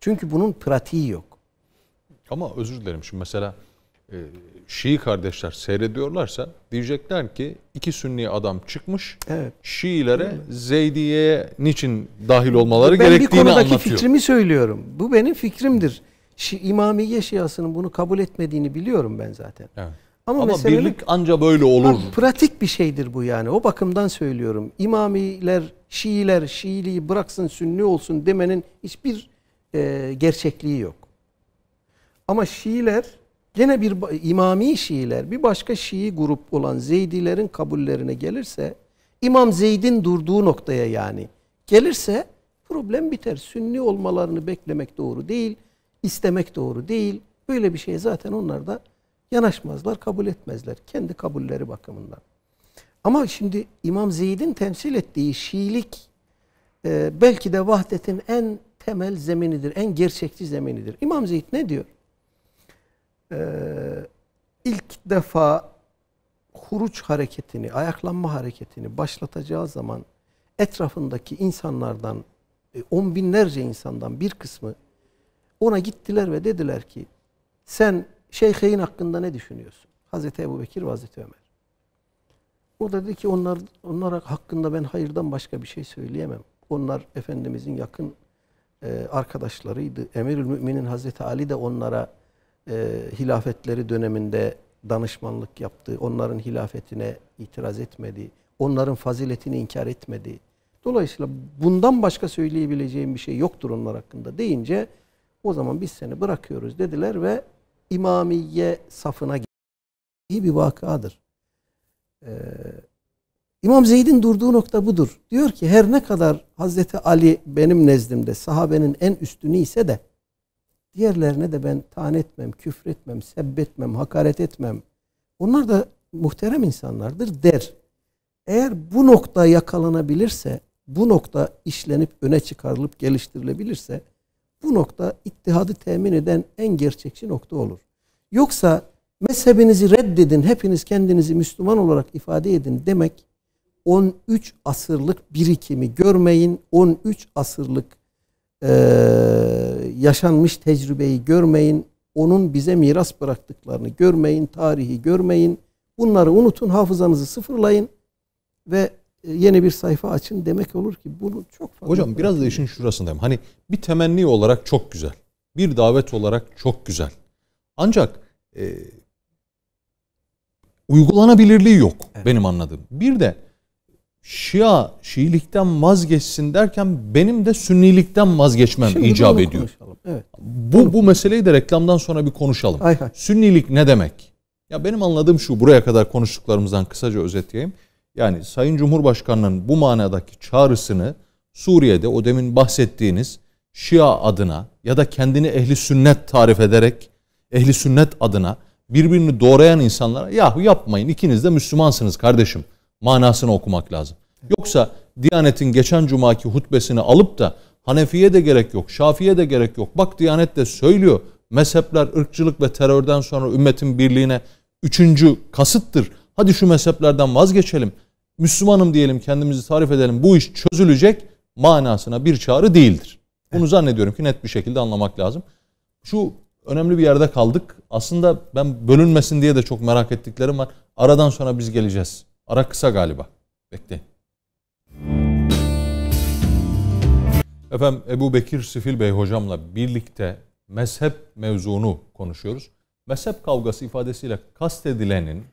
Çünkü bunun pratiği yok. Ama özür dilerim şimdi mesela e, Şii kardeşler seyrediyorlarsa diyecekler ki iki Sünni adam çıkmış evet. Şiilere Zeydiye'ye niçin dahil olmaları ben gerektiğini anlatıyor. Ben bir konudaki fikrimi söylüyorum. Bu benim fikrimdir. Şi, İmamiye Şiasının bunu kabul etmediğini biliyorum ben zaten. Evet. Ama, Ama birlik anca böyle olur. Ha, pratik bir şeydir bu yani. O bakımdan söylüyorum. İmamiler, Şiiler, Şiiliği bıraksın Sünni olsun demenin hiçbir e, gerçekliği yok. Ama Şiiler gene bir İmami Şiiler bir başka Şii grup olan Zeydilerin kabullerine gelirse İmam Zeyd'in durduğu noktaya yani gelirse problem biter. Sünni olmalarını beklemek doğru değil, istemek doğru değil. Böyle bir şey zaten onlar da Yanaşmazlar, kabul etmezler. Kendi kabulleri bakımından. Ama şimdi İmam Zeyd'in temsil ettiği Şiilik e, belki de vahdetin en temel zeminidir, en gerçekçi zeminidir. İmam Zeyd ne diyor? Ee, ilk defa huruç hareketini, ayaklanma hareketini başlatacağı zaman etrafındaki insanlardan, e, on binlerce insandan bir kısmı ona gittiler ve dediler ki sen Şeyh'in hakkında ne düşünüyorsun? Hazreti Ebubekir, ve Hazreti Ömer. O da dedi ki onlar, onlar hakkında ben hayırdan başka bir şey söyleyemem. Onlar Efendimizin yakın e, arkadaşlarıydı. Emirül Mümin'in Hazreti Ali de onlara e, hilafetleri döneminde danışmanlık yaptı. Onların hilafetine itiraz etmedi. Onların faziletini inkar etmedi. Dolayısıyla bundan başka söyleyebileceğim bir şey yoktur onlar hakkında deyince o zaman biz seni bırakıyoruz dediler ve Imamiye safına iyi bir vakadır. Ee, İmam Zeyd'in durduğu nokta budur. Diyor ki her ne kadar Hazreti Ali benim nezdimde sahabenin en üstünü ise de diğerlerine de ben tan etmem, küfretmem, sebbetmem, hakaret etmem. Onlar da muhterem insanlardır der. Eğer bu nokta yakalanabilirse, bu nokta işlenip öne çıkarılıp geliştirilebilirse bu nokta ittihadı temin eden en gerçekçi nokta olur. Yoksa mezhebinizi reddedin, hepiniz kendinizi Müslüman olarak ifade edin demek 13 asırlık birikimi görmeyin, 13 asırlık e, yaşanmış tecrübeyi görmeyin, onun bize miras bıraktıklarını görmeyin, tarihi görmeyin. Bunları unutun, hafızanızı sıfırlayın ve e, yeni bir sayfa açın demek olur ki bunu çok fazla... Hocam biraz da işin şurasındayım. Hani bir temenni olarak çok güzel. Bir davet olarak çok güzel. Ancak e, uygulanabilirliği yok evet. benim anladığım. Bir de Şia, Şiilikten vazgeçsin derken benim de Sünnilikten vazgeçmem Şimdi icap ediyor. Konuşalım. Evet. Bu, bu meseleyi de reklamdan sonra bir konuşalım. Hay hay. Sünnilik ne demek? Ya benim anladığım şu, buraya kadar konuştuklarımızdan kısaca özetleyeyim. Yani Sayın Cumhurbaşkanı'nın bu manadaki çağrısını Suriye'de o demin bahsettiğiniz Şia adına ya da kendini ehli sünnet tarif ederek ehli sünnet adına birbirini doğrayan insanlara yahu yapmayın ikiniz de Müslümansınız kardeşim manasını okumak lazım. Yoksa Diyanet'in geçen cumaki hutbesini alıp da Hanefi'ye de gerek yok, Şafi'ye de gerek yok. Bak Diyanet de söylüyor mezhepler ırkçılık ve terörden sonra ümmetin birliğine üçüncü kasıttır. Hadi şu mezheplerden vazgeçelim. Müslümanım diyelim kendimizi tarif edelim bu iş çözülecek manasına bir çağrı değildir. Bunu zannediyorum ki net bir şekilde anlamak lazım. Şu önemli bir yerde kaldık. Aslında ben bölünmesin diye de çok merak ettiklerim var. Aradan sonra biz geleceğiz. Ara kısa galiba. Bekleyin. Efendim Ebu Bekir Sifil Bey hocamla birlikte mezhep mevzunu konuşuyoruz. Mezhep kavgası ifadesiyle kastedilenin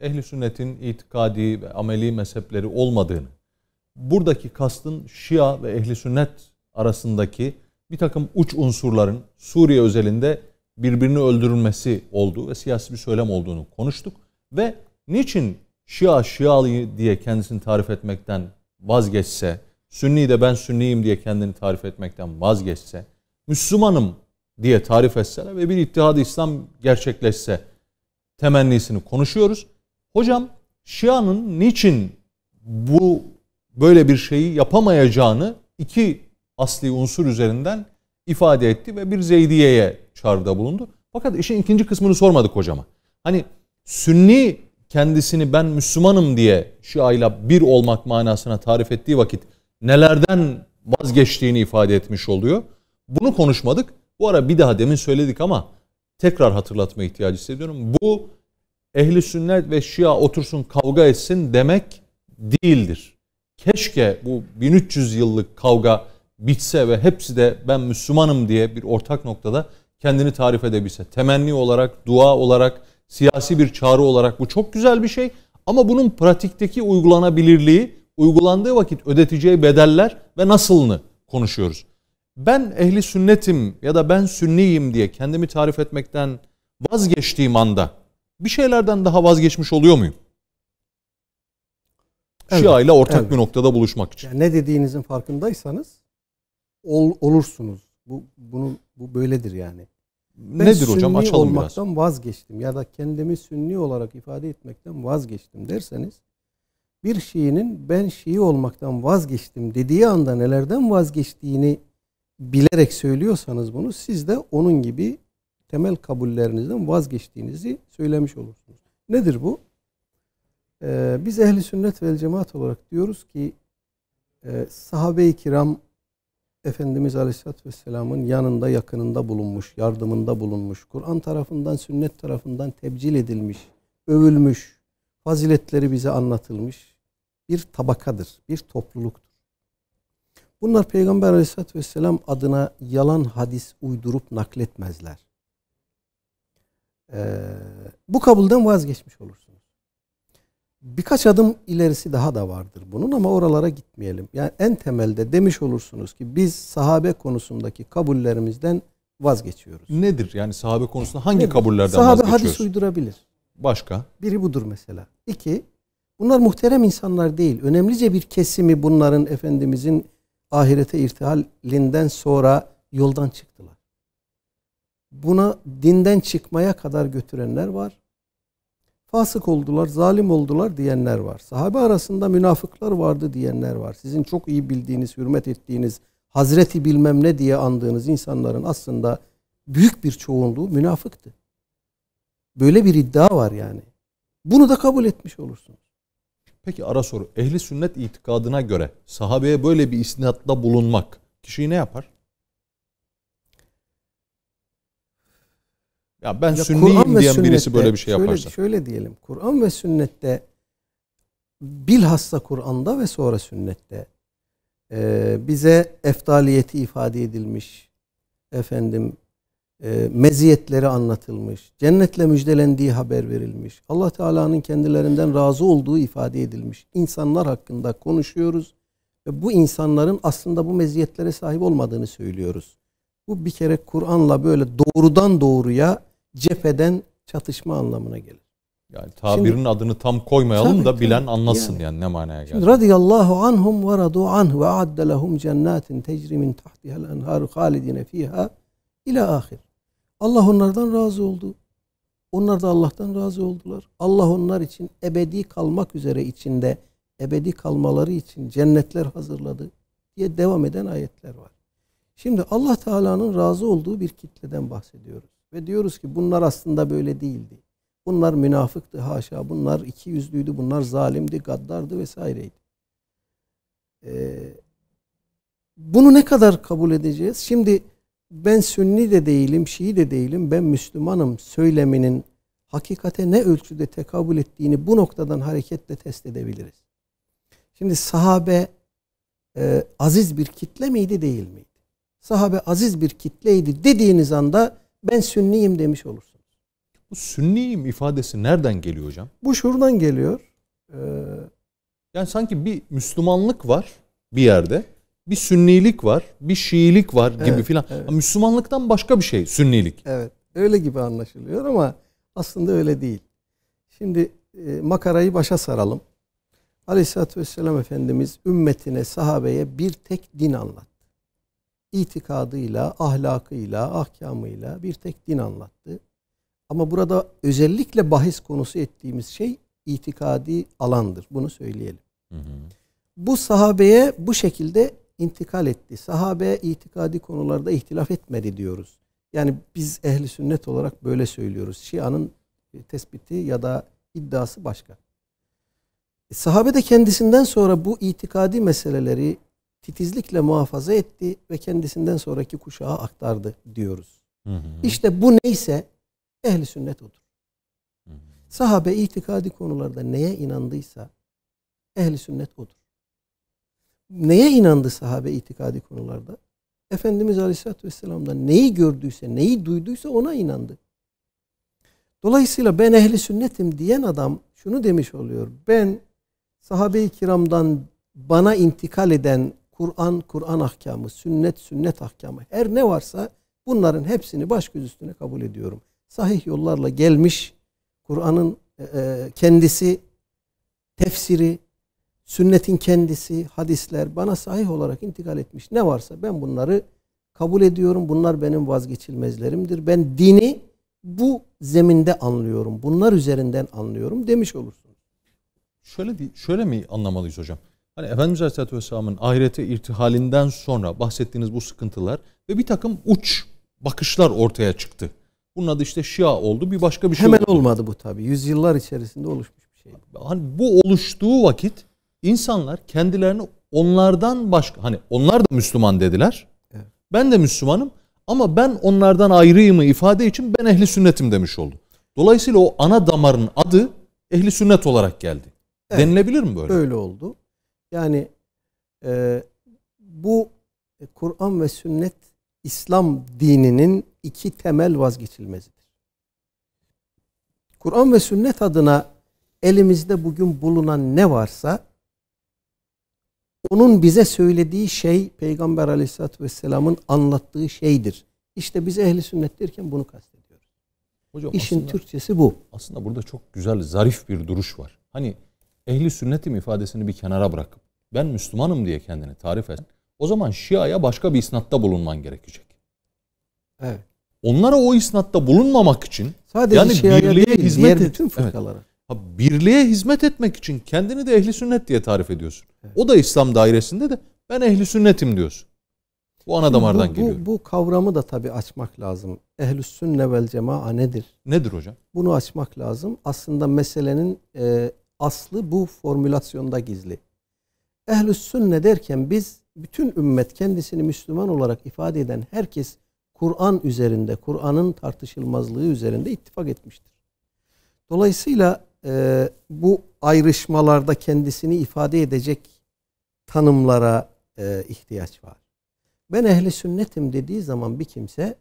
ehli sünnetin itikadi ve ameli mezhepleri olmadığını, buradaki kastın Şia ve ehli sünnet arasındaki bir takım uç unsurların Suriye özelinde birbirini öldürülmesi olduğu ve siyasi bir söylem olduğunu konuştuk. Ve niçin Şia Şialı diye kendisini tarif etmekten vazgeçse, Sünni de ben Sünniyim diye kendini tarif etmekten vazgeçse, Müslümanım diye tarif etseler ve bir ittihad İslam gerçekleşse temennisini konuşuyoruz. Hocam Şia'nın niçin bu böyle bir şeyi yapamayacağını iki asli unsur üzerinden ifade etti ve bir Zeydiye'ye çağrıda bulundu. Fakat işin ikinci kısmını sormadık hocama. Hani Sünni kendisini ben Müslümanım diye Şia'yla bir olmak manasına tarif ettiği vakit nelerden vazgeçtiğini ifade etmiş oluyor. Bunu konuşmadık. Bu ara bir daha demin söyledik ama tekrar hatırlatma ihtiyacı hissediyorum. Bu ehli sünnet ve şia otursun kavga etsin demek değildir. Keşke bu 1300 yıllık kavga bitse ve hepsi de ben Müslümanım diye bir ortak noktada kendini tarif edebilse. Temenni olarak, dua olarak, siyasi bir çağrı olarak bu çok güzel bir şey. Ama bunun pratikteki uygulanabilirliği, uygulandığı vakit ödeteceği bedeller ve nasılını konuşuyoruz. Ben ehli sünnetim ya da ben sünniyim diye kendimi tarif etmekten vazgeçtiğim anda bir şeylerden daha vazgeçmiş oluyor muyum? Evet, Şia ile ortak evet. bir noktada buluşmak için. Yani ne dediğinizin farkındaysanız ol, olursunuz. Bu bunu bu böyledir yani. Ben Nedir sünni hocam? Açalım olmaktan biraz. vazgeçtim ya da kendimi sünni olarak ifade etmekten vazgeçtim derseniz bir Şii'nin ben Şii olmaktan vazgeçtim dediği anda nelerden vazgeçtiğini bilerek söylüyorsanız bunu siz de onun gibi temel kabullerinizden vazgeçtiğinizi söylemiş olursunuz. Nedir bu? Ee, biz ehli sünnet ve cemaat olarak diyoruz ki e, sahabe-i kiram Efendimiz Aleyhisselatü Vesselam'ın yanında yakınında bulunmuş, yardımında bulunmuş, Kur'an tarafından, sünnet tarafından tebcil edilmiş, övülmüş, faziletleri bize anlatılmış bir tabakadır, bir topluluktur. Bunlar Peygamber Aleyhisselatü Vesselam adına yalan hadis uydurup nakletmezler. Ee, bu kabulden vazgeçmiş olursunuz. Birkaç adım ilerisi daha da vardır bunun ama oralara gitmeyelim. Yani en temelde demiş olursunuz ki biz sahabe konusundaki kabullerimizden vazgeçiyoruz. Nedir? Yani sahabe konusunda hangi Nedir? kabullerden sahabe vazgeçiyoruz? Sahabe hadis uydurabilir. Başka? Biri budur mesela. İki, bunlar muhterem insanlar değil. Önemlice bir kesimi bunların Efendimizin ahirete irtihalinden sonra yoldan çıktılar. Buna dinden çıkmaya kadar götürenler var. Fasık oldular, zalim oldular diyenler var. Sahabe arasında münafıklar vardı diyenler var. Sizin çok iyi bildiğiniz, hürmet ettiğiniz, Hazreti bilmem ne diye andığınız insanların aslında büyük bir çoğunluğu münafıktı. Böyle bir iddia var yani. Bunu da kabul etmiş olursunuz. Peki ara soru. Ehli sünnet itikadına göre sahabeye böyle bir istinatla bulunmak kişiyi ne yapar? Ya ben ya sünniyim diyen sünnette, birisi böyle bir şey şöyle, yaparsa. Şöyle diyelim. Kur'an ve sünnette bilhassa Kur'an'da ve sonra sünnette e, bize eftaliyeti ifade edilmiş. Efendim e, meziyetleri anlatılmış. Cennetle müjdelendiği haber verilmiş. Allah Teala'nın kendilerinden razı olduğu ifade edilmiş. insanlar hakkında konuşuyoruz ve bu insanların aslında bu meziyetlere sahip olmadığını söylüyoruz. Bu bir kere Kur'an'la böyle doğrudan doğruya cepheden çatışma anlamına gelir. Yani tabirin Şimdi, adını tam koymayalım tabii, da bilen anlasın yani, yani ne manaya geldi. Radiyallahu anhum ve radu anh ve adde lehum cennatin tecri min tahtihel enharu halidine fiha ila ahir. Allah onlardan razı oldu. Onlar da Allah'tan razı oldular. Allah onlar için ebedi kalmak üzere içinde ebedi kalmaları için cennetler hazırladı diye devam eden ayetler var. Şimdi Allah Teala'nın razı olduğu bir kitleden bahsediyoruz. Ve diyoruz ki bunlar aslında böyle değildi. Bunlar münafıktı haşa, bunlar iki yüzlüydü, bunlar zalimdi, gaddardı vesaireydi. Ee, bunu ne kadar kabul edeceğiz? Şimdi ben Sünni de değilim, Şii de değilim, ben Müslümanım söyleminin hakikate ne ölçüde tekabül ettiğini bu noktadan hareketle test edebiliriz. Şimdi sahabe e, aziz bir kitle miydi değil miydi? Sahabe aziz bir kitleydi dediğiniz anda ben sünniyim demiş olursunuz. Bu sünniyim ifadesi nereden geliyor hocam? Bu şuradan geliyor. Ee, yani sanki bir Müslümanlık var bir yerde. Bir sünnilik var, bir Şiilik var gibi evet, filan. Evet. Müslümanlıktan başka bir şey sünnilik. Evet. Öyle gibi anlaşılıyor ama aslında öyle değil. Şimdi e, makarayı başa saralım. Aleyhisselatü Vesselam Efendimiz ümmetine, sahabeye bir tek din anlat itikadıyla, ahlakıyla, ahkamıyla bir tek din anlattı. Ama burada özellikle bahis konusu ettiğimiz şey itikadi alandır. Bunu söyleyelim. Hı hı. Bu sahabeye bu şekilde intikal etti. Sahabe itikadi konularda ihtilaf etmedi diyoruz. Yani biz ehli sünnet olarak böyle söylüyoruz. Şia'nın e, tespiti ya da iddiası başka. E, sahabe de kendisinden sonra bu itikadi meseleleri titizlikle muhafaza etti ve kendisinden sonraki kuşağa aktardı diyoruz. Hı hı. İşte bu neyse ehli sünnet odur. Hı hı. Sahabe itikadi konularda neye inandıysa ehli sünnet odur. Neye inandı sahabe itikadi konularda? Efendimiz Aleyhisselatü Vesselam'dan neyi gördüyse, neyi duyduysa ona inandı. Dolayısıyla ben ehli sünnetim diyen adam şunu demiş oluyor. Ben sahabe-i kiramdan bana intikal eden Kur'an, Kur'an ahkamı, sünnet, sünnet ahkamı her ne varsa bunların hepsini baş göz üstüne kabul ediyorum. Sahih yollarla gelmiş Kur'an'ın e, e, kendisi, tefsiri, sünnetin kendisi, hadisler bana sahih olarak intikal etmiş. Ne varsa ben bunları kabul ediyorum. Bunlar benim vazgeçilmezlerimdir. Ben dini bu zeminde anlıyorum. Bunlar üzerinden anlıyorum demiş olursun. Şöyle şöyle mi anlamalıyız hocam? Hani Efendimiz Aleyhisselatü Vesselam'ın ahirete irtihalinden sonra bahsettiğiniz bu sıkıntılar ve bir takım uç bakışlar ortaya çıktı. Bunun adı işte Şia oldu bir başka bir şey Hemen oldu. olmadı bu tabi. Yüzyıllar içerisinde oluşmuş bir şey. Hani bu oluştuğu vakit insanlar kendilerini onlardan başka hani onlar da Müslüman dediler. Evet. Ben de Müslümanım ama ben onlardan ayrıyımı ifade için ben ehli sünnetim demiş oldu. Dolayısıyla o ana damarın adı ehli sünnet olarak geldi. Evet. Denilebilir mi böyle? Öyle oldu. Yani e, bu e, Kur'an ve sünnet İslam dininin iki temel vazgeçilmezidir. Kur'an ve sünnet adına elimizde bugün bulunan ne varsa onun bize söylediği şey Peygamber aleyhissalatü vesselamın anlattığı şeydir. İşte biz ehli sünnet derken bunu kastediyoruz. Hocam İşin aslında, Türkçesi bu. Aslında burada çok güzel, zarif bir duruş var. Hani ehli sünnetim ifadesini bir kenara bırakıp ben Müslümanım diye kendini tarif etsen o zaman Şia'ya başka bir isnatta bulunman gerekecek. Evet. Onlara o isnatta bulunmamak için Sadece yani birliğe değil, hizmet diğer Evet. birliğe hizmet etmek için kendini de ehli sünnet diye tarif ediyorsun. Evet. O da İslam dairesinde de ben ehli sünnetim diyorsun. Bu ana damardan geliyor. Bu kavramı da tabii açmak lazım. Ehl-i sünne vel cemaa nedir? Nedir hocam? Bunu açmak lazım. Aslında meselenin e, aslı bu formülasyonda gizli. Ehl-i sünne derken biz bütün ümmet kendisini Müslüman olarak ifade eden herkes Kur'an üzerinde, Kur'an'ın tartışılmazlığı üzerinde ittifak etmiştir. Dolayısıyla e, bu ayrışmalarda kendisini ifade edecek tanımlara e, ihtiyaç var. Ben ehli sünnetim dediği zaman bir kimse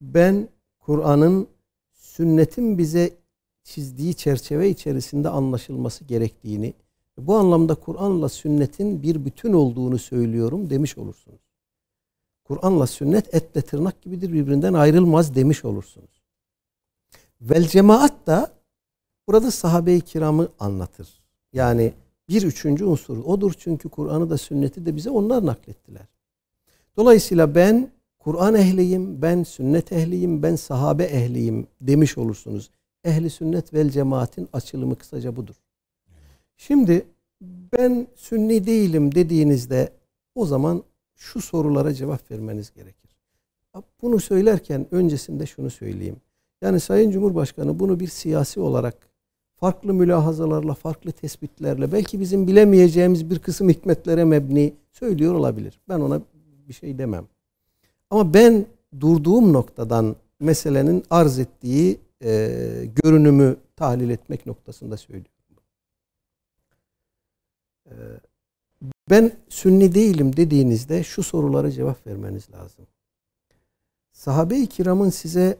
ben Kur'an'ın sünnetin bize çizdiği çerçeve içerisinde anlaşılması gerektiğini, bu anlamda Kur'an'la sünnetin bir bütün olduğunu söylüyorum demiş olursunuz. Kur'an'la sünnet etle tırnak gibidir birbirinden ayrılmaz demiş olursunuz. Vel cemaat da burada sahabe-i kiramı anlatır. Yani bir üçüncü unsur odur çünkü Kur'an'ı da sünneti de bize onlar naklettiler. Dolayısıyla ben Kur'an ehliyim, ben sünnet ehliyim, ben sahabe ehliyim demiş olursunuz ehli sünnet vel cemaatin açılımı kısaca budur. Şimdi ben sünni değilim dediğinizde o zaman şu sorulara cevap vermeniz gerekir. Bunu söylerken öncesinde şunu söyleyeyim. Yani Sayın Cumhurbaşkanı bunu bir siyasi olarak farklı mülahazalarla, farklı tespitlerle belki bizim bilemeyeceğimiz bir kısım hikmetlere mebni söylüyor olabilir. Ben ona bir şey demem. Ama ben durduğum noktadan meselenin arz ettiği e, görünümü tahlil etmek noktasında söylüyorum. E, ben sünni değilim dediğinizde şu sorulara cevap vermeniz lazım. Sahabe-i kiramın size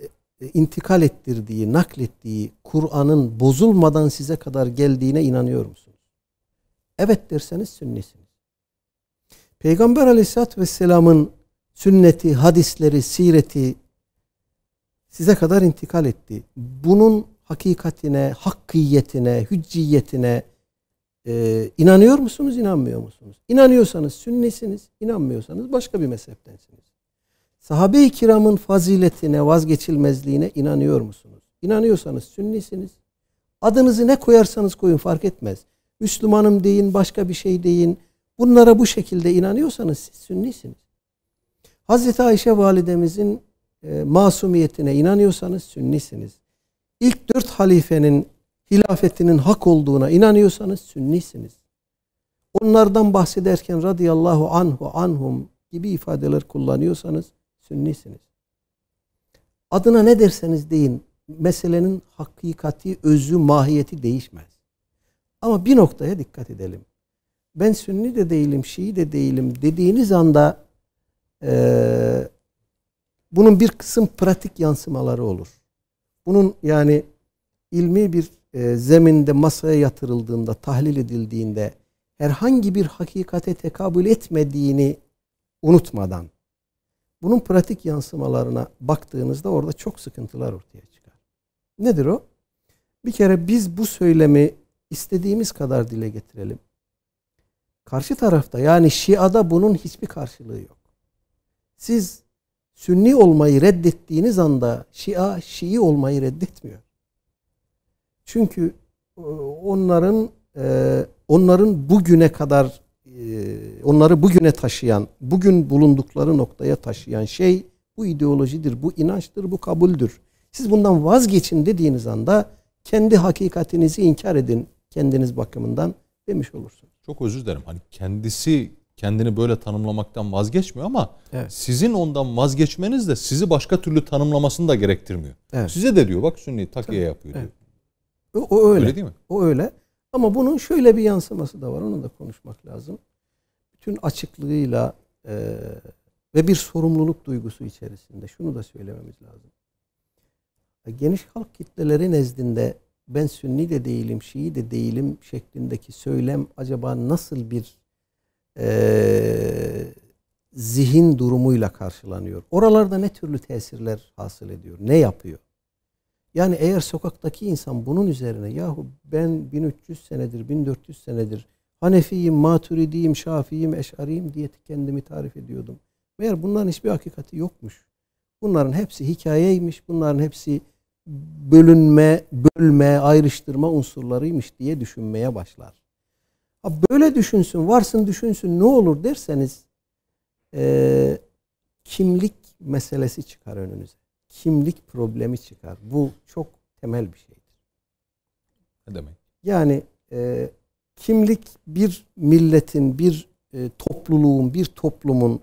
e, e, intikal ettirdiği, naklettiği Kur'an'ın bozulmadan size kadar geldiğine inanıyor musunuz? Evet derseniz sünnisiniz. Peygamber aleyhissalatü vesselamın sünneti, hadisleri, sireti, size kadar intikal etti. Bunun hakikatine, hakkiyetine, hücciyetine e, inanıyor musunuz, inanmıyor musunuz? İnanıyorsanız sünnisiniz, inanmıyorsanız başka bir mezheptensiniz. Sahabe-i kiramın faziletine, vazgeçilmezliğine inanıyor musunuz? İnanıyorsanız sünnisiniz. Adınızı ne koyarsanız koyun fark etmez. Müslümanım deyin, başka bir şey deyin. Bunlara bu şekilde inanıyorsanız siz sünnisiniz. Hazreti Ayşe validemizin e, masumiyetine inanıyorsanız sünnisiniz. İlk dört halifenin hilafetinin hak olduğuna inanıyorsanız sünnisiniz. Onlardan bahsederken radıyallahu anhu anhum gibi ifadeler kullanıyorsanız sünnisiniz. Adına ne derseniz deyin meselenin hakikati, özü, mahiyeti değişmez. Ama bir noktaya dikkat edelim. Ben sünni de değilim, şii de değilim dediğiniz anda e, bunun bir kısım pratik yansımaları olur. Bunun yani ilmi bir e, zeminde masaya yatırıldığında, tahlil edildiğinde herhangi bir hakikate tekabül etmediğini unutmadan bunun pratik yansımalarına baktığınızda orada çok sıkıntılar ortaya çıkar. Nedir o? Bir kere biz bu söylemi istediğimiz kadar dile getirelim. Karşı tarafta yani Şia'da bunun hiçbir karşılığı yok. Siz Sünni olmayı reddettiğiniz anda Şia, Şii olmayı reddetmiyor. Çünkü e, onların e, onların bugüne kadar e, onları bugüne taşıyan, bugün bulundukları noktaya taşıyan şey bu ideolojidir, bu inançtır, bu kabuldür. Siz bundan vazgeçin dediğiniz anda kendi hakikatinizi inkar edin kendiniz bakımından demiş olursunuz. Çok özür dilerim. Hani kendisi kendini böyle tanımlamaktan vazgeçmiyor ama evet. sizin ondan vazgeçmeniz de sizi başka türlü tanımlamasını da gerektirmiyor. Evet. Size de diyor bak sünni takiye Tabii. yapıyor evet. diyor. O, o öyle. öyle değil mi? O öyle. Ama bunun şöyle bir yansıması da var. Onu da konuşmak lazım. Bütün açıklığıyla e, ve bir sorumluluk duygusu içerisinde şunu da söylememiz lazım. E, geniş halk kitleleri nezdinde ben sünni de değilim, şii de değilim şeklindeki söylem acaba nasıl bir e, zihin durumuyla karşılanıyor. Oralarda ne türlü tesirler hasıl ediyor? Ne yapıyor? Yani eğer sokaktaki insan bunun üzerine yahu ben 1300 senedir, 1400 senedir Hanefiyim, Maturidiyim, Şafiyim, Eşariyim diye kendimi tarif ediyordum. Meğer bunların hiçbir hakikati yokmuş. Bunların hepsi hikayeymiş, bunların hepsi bölünme, bölme, ayrıştırma unsurlarıymış diye düşünmeye başlar. Ha böyle düşünsün, varsın düşünsün ne olur derseniz e, kimlik meselesi çıkar önünüze. Kimlik problemi çıkar. Bu çok temel bir şeydir. Ne demek? Yani e, kimlik bir milletin, bir e, topluluğun, bir toplumun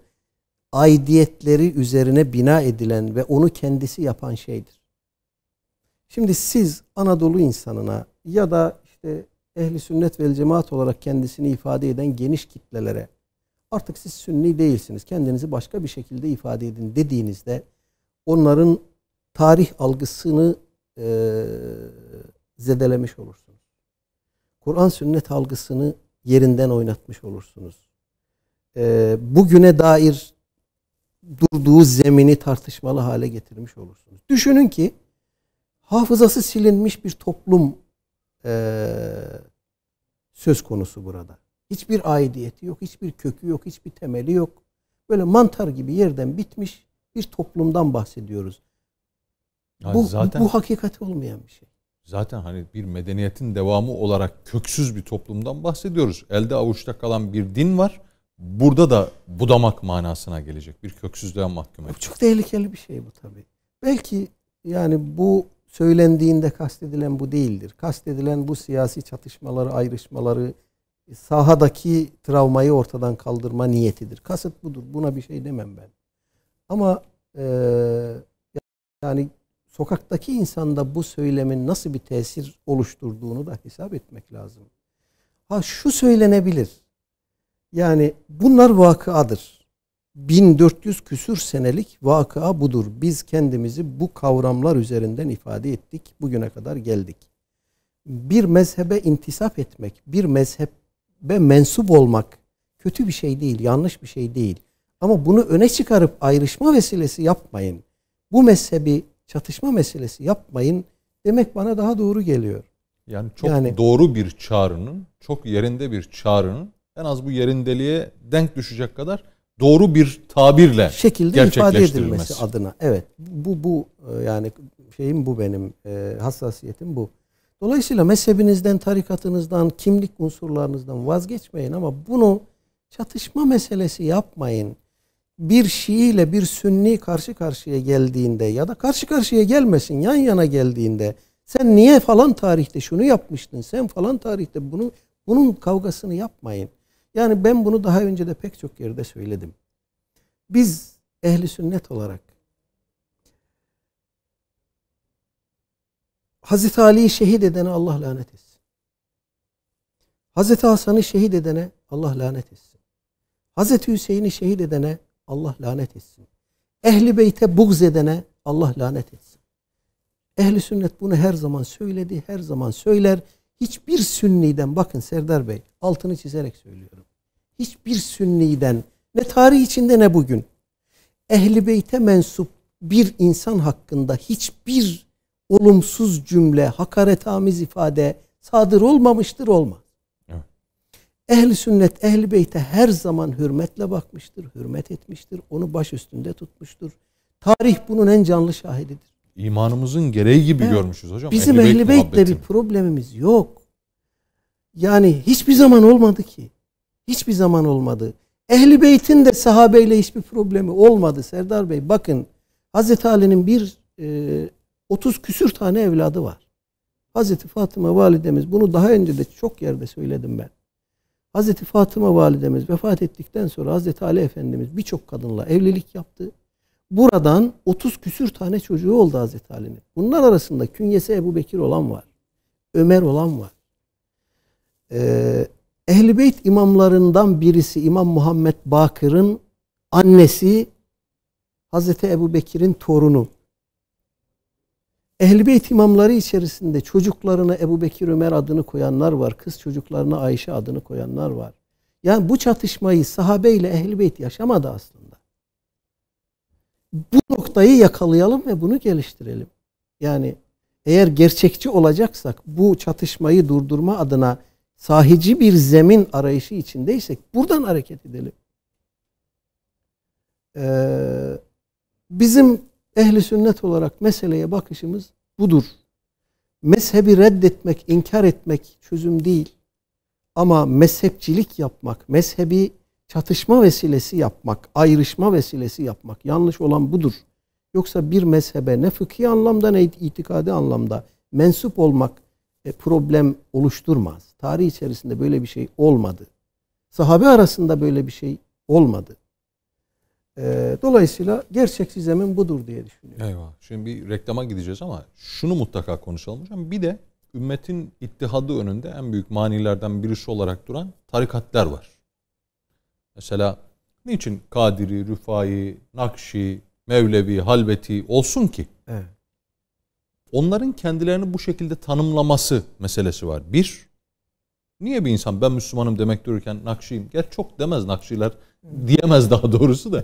aidiyetleri üzerine bina edilen ve onu kendisi yapan şeydir. Şimdi siz Anadolu insanına ya da işte ehli sünnet ve cemaat olarak kendisini ifade eden geniş kitlelere artık siz sünni değilsiniz kendinizi başka bir şekilde ifade edin dediğinizde onların tarih algısını e, zedelemiş olursunuz. Kur'an sünnet algısını yerinden oynatmış olursunuz. E, bugüne dair durduğu zemini tartışmalı hale getirmiş olursunuz. Düşünün ki hafızası silinmiş bir toplum e, söz konusu burada. Hiçbir aidiyeti yok, hiçbir kökü yok, hiçbir temeli yok. Böyle mantar gibi yerden bitmiş bir toplumdan bahsediyoruz. Yani bu, zaten, bu, hakikati olmayan bir şey. Zaten hani bir medeniyetin devamı olarak köksüz bir toplumdan bahsediyoruz. Elde avuçta kalan bir din var. Burada da budamak manasına gelecek. Bir köksüzlüğe mahkum edecek. Çok tehlikeli bir şey bu tabii. Belki yani bu söylendiğinde kastedilen bu değildir. Kastedilen bu siyasi çatışmaları, ayrışmaları, sahadaki travmayı ortadan kaldırma niyetidir. Kasıt budur. Buna bir şey demem ben. Ama e, yani sokaktaki insanda bu söylemin nasıl bir tesir oluşturduğunu da hesap etmek lazım. Ha şu söylenebilir. Yani bunlar vakıadır. 1400 küsür senelik vakıa budur. Biz kendimizi bu kavramlar üzerinden ifade ettik. Bugüne kadar geldik. Bir mezhebe intisap etmek, bir mezhebe mensup olmak kötü bir şey değil, yanlış bir şey değil. Ama bunu öne çıkarıp ayrışma vesilesi yapmayın. Bu mezhebi çatışma meselesi yapmayın demek bana daha doğru geliyor. Yani çok yani, doğru bir çağrının, çok yerinde bir çağrının en az bu yerindeliğe denk düşecek kadar doğru bir tabirle şekilde ifade edilmesi adına. Evet. Bu bu e, yani şeyim bu benim e, hassasiyetim bu. Dolayısıyla mezhebinizden, tarikatınızdan, kimlik unsurlarınızdan vazgeçmeyin ama bunu çatışma meselesi yapmayın. Bir Şii ile bir Sünni karşı karşıya geldiğinde ya da karşı karşıya gelmesin yan yana geldiğinde sen niye falan tarihte şunu yapmıştın, sen falan tarihte bunu bunun kavgasını yapmayın. Yani ben bunu daha önce de pek çok yerde söyledim. Biz ehli sünnet olarak Hazreti Ali'yi şehit edene Allah lanet etsin. Hazreti Hasan'ı şehit edene Allah lanet etsin. Hazreti Hüseyin'i şehit edene Allah lanet etsin. Ehli beyte buğz edene Allah lanet etsin. Ehli sünnet bunu her zaman söyledi, her zaman söyler. Hiçbir sünniden bakın Serdar Bey altını çizerek söylüyorum hiçbir sünniden ne tarih içinde ne bugün ehli beyte mensup bir insan hakkında hiçbir olumsuz cümle, hakaretamiz ifade sadır olmamıştır olma. Evet. Ehli sünnet ehli beyte her zaman hürmetle bakmıştır, hürmet etmiştir, onu baş üstünde tutmuştur. Tarih bunun en canlı şahididir. İmanımızın gereği gibi evet. görmüşüz hocam. Bizim ehli, ehli beytle bir problemimiz yok. Yani hiçbir zaman olmadı ki. Hiçbir zaman olmadı. Ehli Beyt'in de sahabeyle hiçbir problemi olmadı Serdar Bey. Bakın Hazreti Ali'nin bir e, 30 küsür tane evladı var. Hazreti Fatıma validemiz bunu daha önce de çok yerde söyledim ben. Hazreti Fatıma validemiz vefat ettikten sonra Hazreti Ali Efendimiz birçok kadınla evlilik yaptı. Buradan 30 küsür tane çocuğu oldu Hazreti Ali'nin. Bunlar arasında künyesi Ebu Bekir olan var. Ömer olan var. Ee, Ehl-i Beyt imamlarından birisi İmam Muhammed Bakır'ın annesi Hazreti Ebu Bekir'in torunu. Ehl-i Beyt imamları içerisinde çocuklarına Ebu Bekir Ömer adını koyanlar var. Kız çocuklarına Ayşe adını koyanlar var. Yani bu çatışmayı sahabe ile Ehl-i Beyt yaşamadı aslında. Bu noktayı yakalayalım ve bunu geliştirelim. Yani eğer gerçekçi olacaksak bu çatışmayı durdurma adına sahici bir zemin arayışı içindeysek buradan hareket edelim. Ee, bizim ehli sünnet olarak meseleye bakışımız budur. Mezhebi reddetmek, inkar etmek çözüm değil. Ama mezhepçilik yapmak, mezhebi çatışma vesilesi yapmak, ayrışma vesilesi yapmak yanlış olan budur. Yoksa bir mezhebe ne fıkhi anlamda ne itikadi anlamda mensup olmak e, problem oluşturmaz. Tarih içerisinde böyle bir şey olmadı. Sahabe arasında böyle bir şey olmadı. Ee, dolayısıyla gerçekçi zemin budur diye düşünüyorum. Eyvah. Şimdi bir reklama gideceğiz ama şunu mutlaka konuşalım hocam. Bir de ümmetin ittihadı önünde en büyük manilerden birisi olarak duran tarikatlar var. Mesela niçin Kadiri, Rüfai, Nakşi, Mevlevi, Halveti olsun ki? Evet. Onların kendilerini bu şekilde tanımlaması meselesi var. Bir, Niye bir insan ben Müslümanım demek dururken Nakşiyim? Gerçi çok demez Nakşiler. Diyemez daha doğrusu da.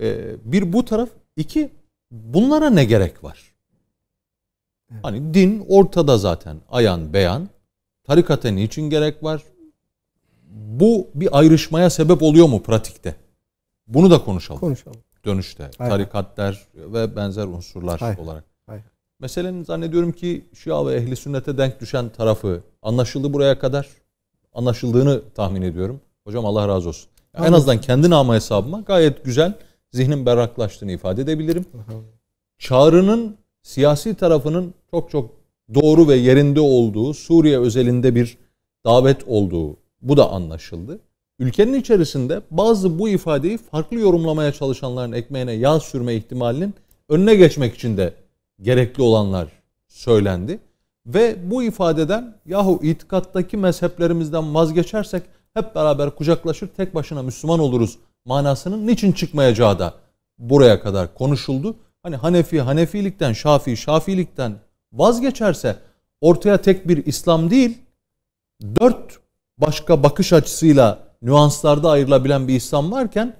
Ee, bir bu taraf. iki bunlara ne gerek var? Hani din ortada zaten. Ayan beyan. Tarikate niçin gerek var? Bu bir ayrışmaya sebep oluyor mu pratikte? Bunu da konuşalım. Konuşalım. Dönüşte. Aynen. Tarikatlar ve benzer unsurlar Aynen. olarak meselenin zannediyorum ki Şia ve Ehli Sünnet'e denk düşen tarafı anlaşıldı buraya kadar. Anlaşıldığını tahmin ediyorum. Hocam Allah razı olsun. Yani en azından kendi nama hesabıma gayet güzel zihnin berraklaştığını ifade edebilirim. Çağrının siyasi tarafının çok çok doğru ve yerinde olduğu, Suriye özelinde bir davet olduğu bu da anlaşıldı. Ülkenin içerisinde bazı bu ifadeyi farklı yorumlamaya çalışanların ekmeğine yağ sürme ihtimalinin önüne geçmek için de gerekli olanlar söylendi. Ve bu ifadeden yahu itikattaki mezheplerimizden vazgeçersek hep beraber kucaklaşır tek başına Müslüman oluruz manasının niçin çıkmayacağı da buraya kadar konuşuldu. Hani Hanefi Hanefilikten, Şafii Şafiilikten vazgeçerse ortaya tek bir İslam değil, dört başka bakış açısıyla nüanslarda ayrılabilen bir İslam varken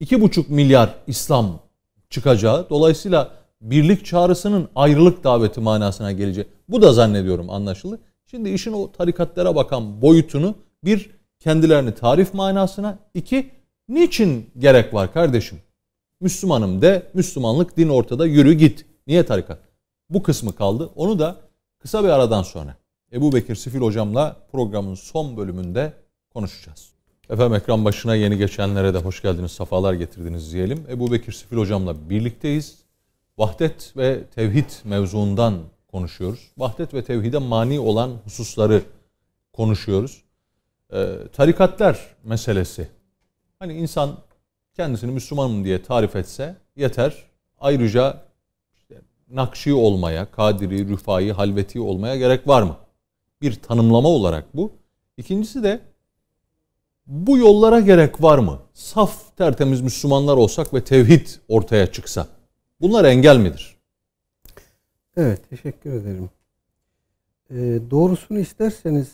iki buçuk milyar İslam çıkacağı. Dolayısıyla birlik çağrısının ayrılık daveti manasına geleceği. Bu da zannediyorum anlaşıldı. Şimdi işin o tarikatlara bakan boyutunu bir kendilerini tarif manasına, iki niçin gerek var kardeşim? Müslümanım de, Müslümanlık din ortada yürü git. Niye tarikat? Bu kısmı kaldı. Onu da kısa bir aradan sonra Ebu Bekir Sifil hocamla programın son bölümünde konuşacağız. Efendim ekran başına yeni geçenlere de hoş geldiniz, sefalar getirdiniz diyelim. Ebu Bekir Sifil hocamla birlikteyiz vahdet ve tevhid mevzuundan konuşuyoruz. Vahdet ve tevhide mani olan hususları konuşuyoruz. Ee, tarikatlar meselesi. Hani insan kendisini Müslümanım diye tarif etse yeter. Ayrıca işte nakşi olmaya, kadiri, rüfai, halveti olmaya gerek var mı? Bir tanımlama olarak bu. İkincisi de bu yollara gerek var mı? Saf tertemiz Müslümanlar olsak ve tevhid ortaya çıksa Bunlar engel midir? Evet, teşekkür ederim. Ee, doğrusunu isterseniz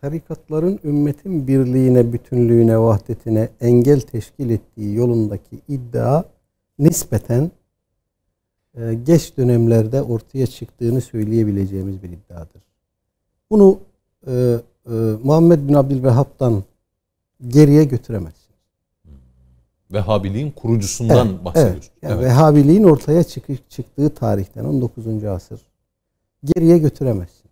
tarikatların ümmetin birliğine, bütünlüğüne, vahdetine engel teşkil ettiği yolundaki iddia nispeten e, geç dönemlerde ortaya çıktığını söyleyebileceğimiz bir iddiadır. Bunu e, e, Muhammed bin Abdülvehhab'dan geriye götüremez. Vehhabiliğin kurucusundan evet, bahsediyorsun. Evet. Yani evet. Vehhabiliğin ortaya çık çıktığı tarihten 19. asır geriye götüremezsin.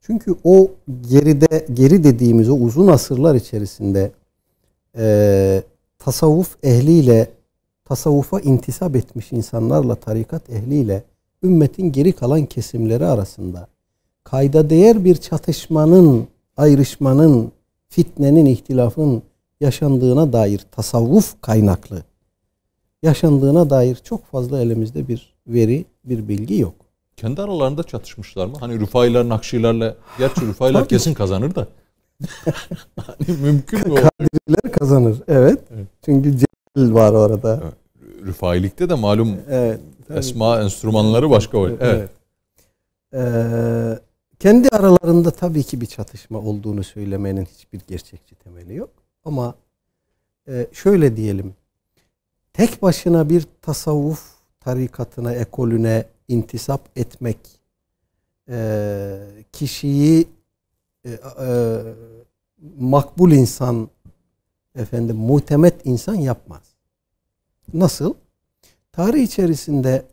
Çünkü o geride geri dediğimiz o uzun asırlar içerisinde e, tasavvuf ehliyle tasavvufa intisap etmiş insanlarla tarikat ehliyle ümmetin geri kalan kesimleri arasında kayda değer bir çatışmanın, ayrışmanın, fitnenin, ihtilafın yaşandığına dair tasavvuf kaynaklı yaşandığına dair çok fazla elimizde bir veri, bir bilgi yok. Kendi aralarında çatışmışlar mı? Hani Rüfailer Nakşilerle, gerçi Rüfailer kesin kazanır da. hani mümkün mü? Kadiriler kazanır, evet. evet. Çünkü Celil var orada. Evet. Rüfailikte de malum evet, esma enstrümanları başka var. Evet. evet. Ee, kendi aralarında tabii ki bir çatışma olduğunu söylemenin hiçbir gerçekçi temeli yok. Ama e, şöyle diyelim. Tek başına bir tasavvuf tarikatına, ekolüne intisap etmek e, kişiyi e, makbul insan efendim muhtemet insan yapmaz. Nasıl? Tarih içerisinde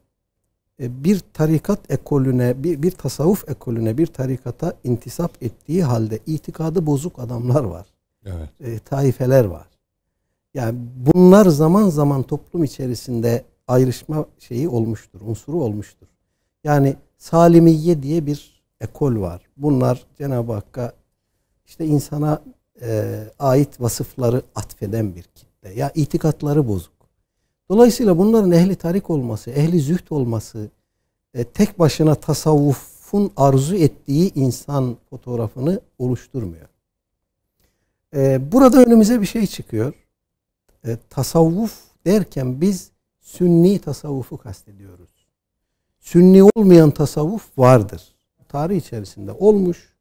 bir tarikat ekolüne, bir, bir tasavvuf ekolüne, bir tarikata intisap ettiği halde itikadı bozuk adamlar var evet. e, taifeler var. Yani bunlar zaman zaman toplum içerisinde ayrışma şeyi olmuştur, unsuru olmuştur. Yani salimiye diye bir ekol var. Bunlar Cenab-ı Hakk'a işte insana e, ait vasıfları atfeden bir kitle. Ya itikatları bozuk. Dolayısıyla bunların ehli tarik olması, ehli züht olması, e, tek başına tasavvufun arzu ettiği insan fotoğrafını oluşturmuyor. Ee, burada önümüze bir şey çıkıyor. E, tasavvuf derken biz sünni tasavvufu kastediyoruz. Sünni olmayan tasavvuf vardır. Tarih içerisinde olmuş.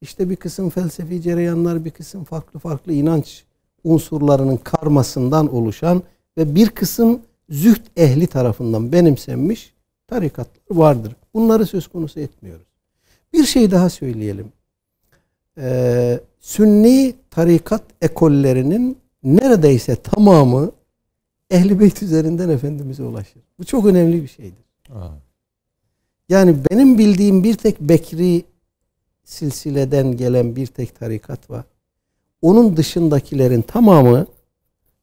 İşte bir kısım felsefi cereyanlar, bir kısım farklı farklı inanç unsurlarının karmasından oluşan ve bir kısım züht ehli tarafından benimsenmiş tarikatlar vardır. Bunları söz konusu etmiyoruz. Bir şey daha söyleyelim. Ee, Sünni tarikat ekollerinin neredeyse tamamı Ehl-i Beyt üzerinden Efendimiz'e ulaşır. Bu çok önemli bir şeydir. Yani benim bildiğim bir tek Bekri silsileden gelen bir tek tarikat var. Onun dışındakilerin tamamı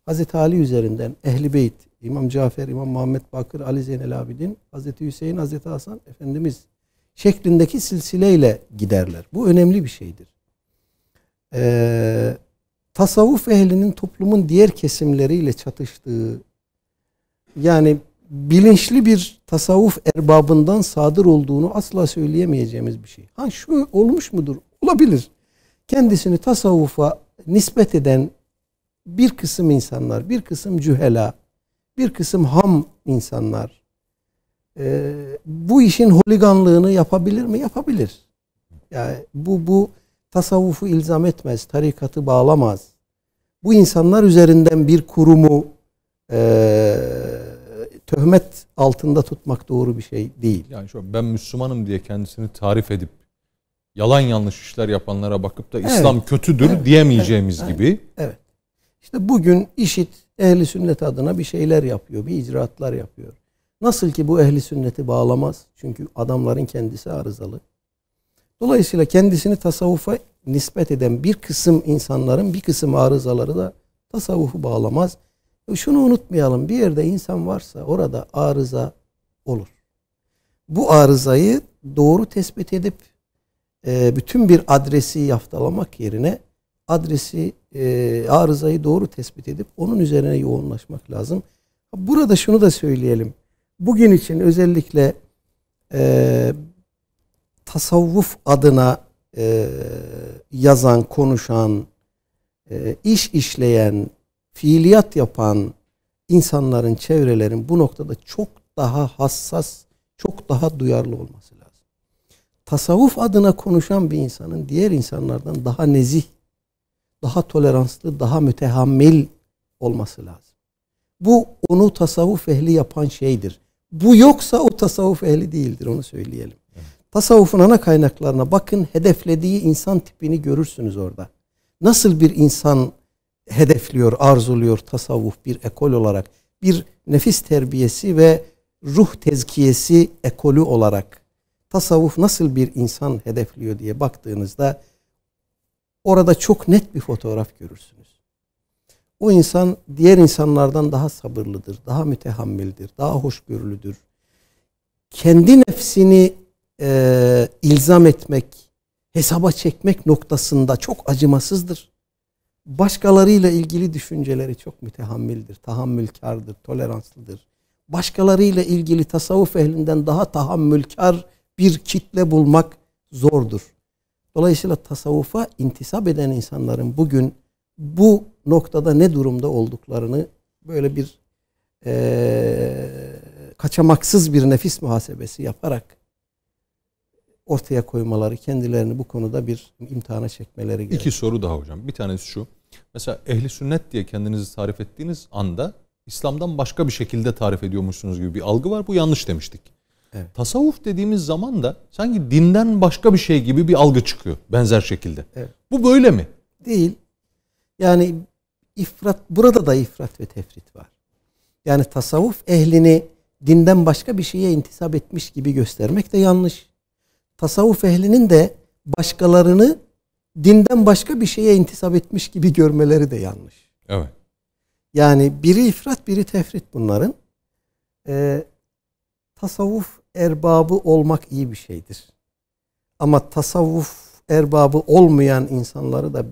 Hazreti Ali üzerinden Ehli Beyt, İmam Cafer, İmam Muhammed Bakır, Ali Zeynel Abidin, Hazreti Hüseyin, Hazreti Hasan Efendimiz şeklindeki silsileyle giderler. Bu önemli bir şeydir e, tasavvuf ehlinin toplumun diğer kesimleriyle çatıştığı yani bilinçli bir tasavvuf erbabından sadır olduğunu asla söyleyemeyeceğimiz bir şey. Ha şu olmuş mudur? Olabilir. Kendisini tasavvufa nispet eden bir kısım insanlar, bir kısım cühela, bir kısım ham insanlar e, bu işin holiganlığını yapabilir mi? Yapabilir. Yani bu bu tasavvufu ilzam etmez, tarikatı bağlamaz. Bu insanlar üzerinden bir kurumu e, töhmet altında tutmak doğru bir şey değil. Yani şu ben Müslümanım diye kendisini tarif edip yalan yanlış işler yapanlara bakıp da İslam evet, kötüdür evet, diyemeyeceğimiz evet, gibi. Evet, evet. İşte bugün işit ehli sünnet adına bir şeyler yapıyor, bir icraatlar yapıyor. Nasıl ki bu ehli sünneti bağlamaz çünkü adamların kendisi arızalı. Dolayısıyla kendisini tasavvufa nispet eden bir kısım insanların bir kısım arızaları da tasavvufu bağlamaz. E, şunu unutmayalım bir yerde insan varsa orada arıza olur. Bu arızayı doğru tespit edip e, bütün bir adresi yaftalamak yerine adresi e, arızayı doğru tespit edip onun üzerine yoğunlaşmak lazım. Burada şunu da söyleyelim. Bugün için özellikle tasavvuf adına e, yazan, konuşan, e, iş işleyen, fiiliyat yapan insanların, çevrelerin bu noktada çok daha hassas, çok daha duyarlı olması lazım. Tasavvuf adına konuşan bir insanın diğer insanlardan daha nezih, daha toleranslı, daha mütehammil olması lazım. Bu onu tasavvuf ehli yapan şeydir. Bu yoksa o tasavvuf ehli değildir onu söyleyelim. Tasavvufun ana kaynaklarına bakın hedeflediği insan tipini görürsünüz orada. Nasıl bir insan hedefliyor, arzuluyor tasavvuf bir ekol olarak. Bir nefis terbiyesi ve ruh tezkiyesi ekolü olarak tasavvuf nasıl bir insan hedefliyor diye baktığınızda orada çok net bir fotoğraf görürsünüz. O insan diğer insanlardan daha sabırlıdır, daha mütehammildir, daha hoşgörülüdür. Kendi nefsini e, ilzam etmek, hesaba çekmek noktasında çok acımasızdır. Başkalarıyla ilgili düşünceleri çok mütehammildir, tahammülkardır, toleranslıdır. Başkalarıyla ilgili tasavvuf ehlinden daha tahammülkar bir kitle bulmak zordur. Dolayısıyla tasavvufa intisap eden insanların bugün bu noktada ne durumda olduklarını böyle bir e, kaçamaksız bir nefis muhasebesi yaparak ortaya koymaları, kendilerini bu konuda bir imtihana çekmeleri gerekiyor. İki soru daha hocam. Bir tanesi şu. Mesela ehli sünnet diye kendinizi tarif ettiğiniz anda İslam'dan başka bir şekilde tarif ediyormuşsunuz gibi bir algı var. Bu yanlış demiştik. Evet. Tasavvuf dediğimiz zaman da sanki dinden başka bir şey gibi bir algı çıkıyor benzer şekilde. Evet. Bu böyle mi? Değil. Yani ifrat burada da ifrat ve tefrit var. Yani tasavvuf ehlini dinden başka bir şeye intisap etmiş gibi göstermek de yanlış tasavvuf ehlinin de başkalarını dinden başka bir şeye intisap etmiş gibi görmeleri de yanlış. Evet. Yani biri ifrat biri tefrit bunların. Ee, tasavvuf erbabı olmak iyi bir şeydir. Ama tasavvuf erbabı olmayan insanları da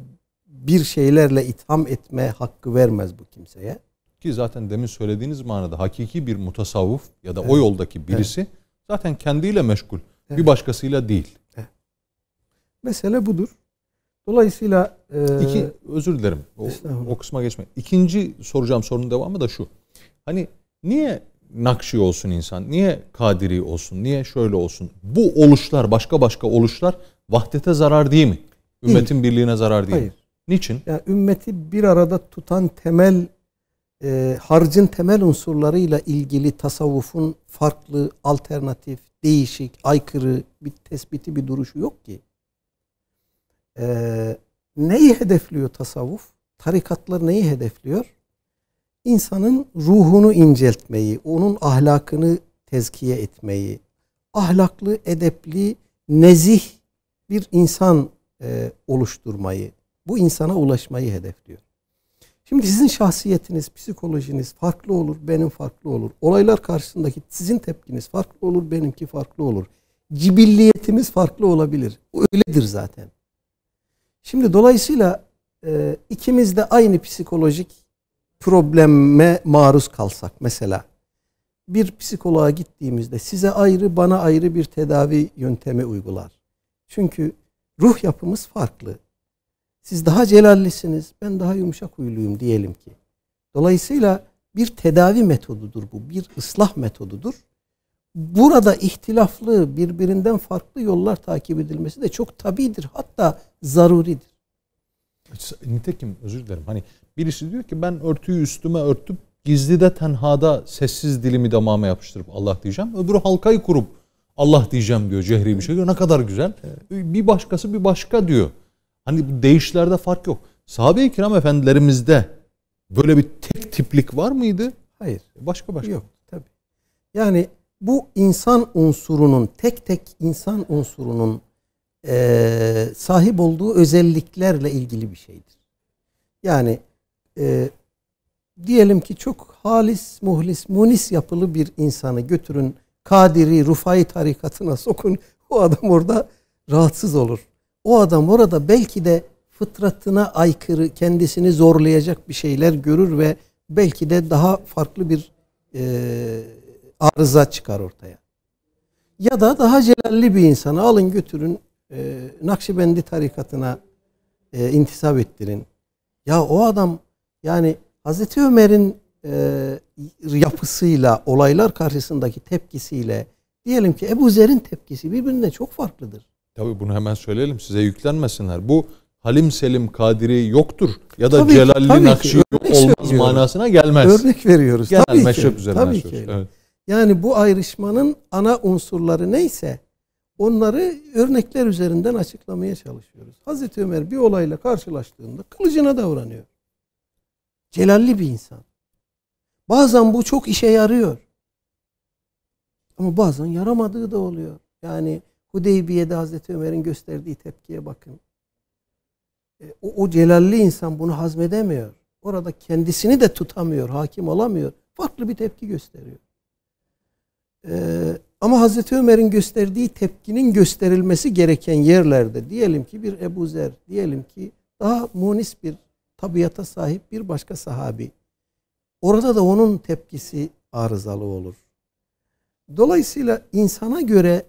bir şeylerle itham etme hakkı vermez bu kimseye. Ki zaten demin söylediğiniz manada hakiki bir mutasavvuf ya da evet. o yoldaki birisi evet. zaten kendiyle meşgul. Evet. Bir başkasıyla değil. Evet. Mesele budur. Dolayısıyla e, iki özür dilerim. O, o kısma geçme. İkinci soracağım sorunun devamı da şu. Hani niye Nakşi olsun insan? Niye Kadiri olsun? Niye şöyle olsun? Bu oluşlar, başka başka oluşlar vahdete zarar değil mi? Ümmetin değil. birliğine zarar değil. Hayır. Mi? Niçin? Yani ümmeti bir arada tutan temel e, harcın temel unsurlarıyla ilgili tasavvufun farklı, alternatif, değişik, aykırı bir tespiti bir duruşu yok ki. E, neyi hedefliyor tasavvuf? Tarikatlar neyi hedefliyor? İnsanın ruhunu inceltmeyi, onun ahlakını tezkiye etmeyi, ahlaklı, edepli, nezih bir insan e, oluşturmayı, bu insana ulaşmayı hedefliyor. Şimdi sizin şahsiyetiniz, psikolojiniz farklı olur, benim farklı olur. Olaylar karşısındaki sizin tepkiniz farklı olur, benimki farklı olur. Cibilliyetimiz farklı olabilir. Öyledir zaten. Şimdi dolayısıyla e, ikimiz de aynı psikolojik probleme maruz kalsak mesela bir psikoloğa gittiğimizde size ayrı bana ayrı bir tedavi yöntemi uygular. Çünkü ruh yapımız farklı. Siz daha celallisiniz, ben daha yumuşak huyluyum diyelim ki. Dolayısıyla bir tedavi metodudur bu, bir ıslah metodudur. Burada ihtilaflı, birbirinden farklı yollar takip edilmesi de çok tabidir, hatta zaruridir. Nitekim özür dilerim. Hani birisi diyor ki ben örtüyü üstüme örtüp gizli de tenhada sessiz dilimi damağıma yapıştırıp Allah diyeceğim. Öbürü halkayı kurup Allah diyeceğim diyor cehri bir şey diyor. Ne kadar güzel. Bir başkası bir başka diyor. Hani bu değişlerde fark yok. Sahabe-i kiram efendilerimizde böyle bir tek tiplik var mıydı? Hayır. Başka başka. Yok tabii. Yani bu insan unsurunun tek tek insan unsurunun e, sahip olduğu özelliklerle ilgili bir şeydir. Yani e, diyelim ki çok halis, muhlis, munis yapılı bir insanı götürün Kadiri, Rufai tarikatına sokun. Bu adam orada rahatsız olur o adam orada belki de fıtratına aykırı kendisini zorlayacak bir şeyler görür ve belki de daha farklı bir e, arıza çıkar ortaya. Ya da daha celalli bir insanı alın götürün e, Nakşibendi tarikatına e, intisap ettirin. Ya o adam yani Hazreti Ömer'in e, yapısıyla, olaylar karşısındaki tepkisiyle diyelim ki Ebu Zer'in tepkisi birbirinden çok farklıdır. Tabii bunu hemen söyleyelim size yüklenmesinler. Bu Halim Selim Kadiri yoktur ya da tabii Celalli tabii Nakşi olmaz manasına gelmez. Örnek veriyoruz. Genel tabii meşrep üzerinden tabii ki. Evet. Yani bu ayrışmanın ana unsurları neyse onları örnekler üzerinden açıklamaya çalışıyoruz. Hazreti Ömer bir olayla karşılaştığında kılıcına davranıyor. Celalli bir insan. Bazen bu çok işe yarıyor. Ama bazen yaramadığı da oluyor. Yani Hudeybiye'de Hazreti Ömer'in gösterdiği tepkiye bakın. E, o, o celalli insan bunu hazmedemiyor. Orada kendisini de tutamıyor, hakim olamıyor. Farklı bir tepki gösteriyor. Ee, ama Hazreti Ömer'in gösterdiği tepkinin gösterilmesi gereken yerlerde diyelim ki bir Ebu Zer, diyelim ki daha munis bir tabiata sahip bir başka sahabi. Orada da onun tepkisi arızalı olur. Dolayısıyla insana göre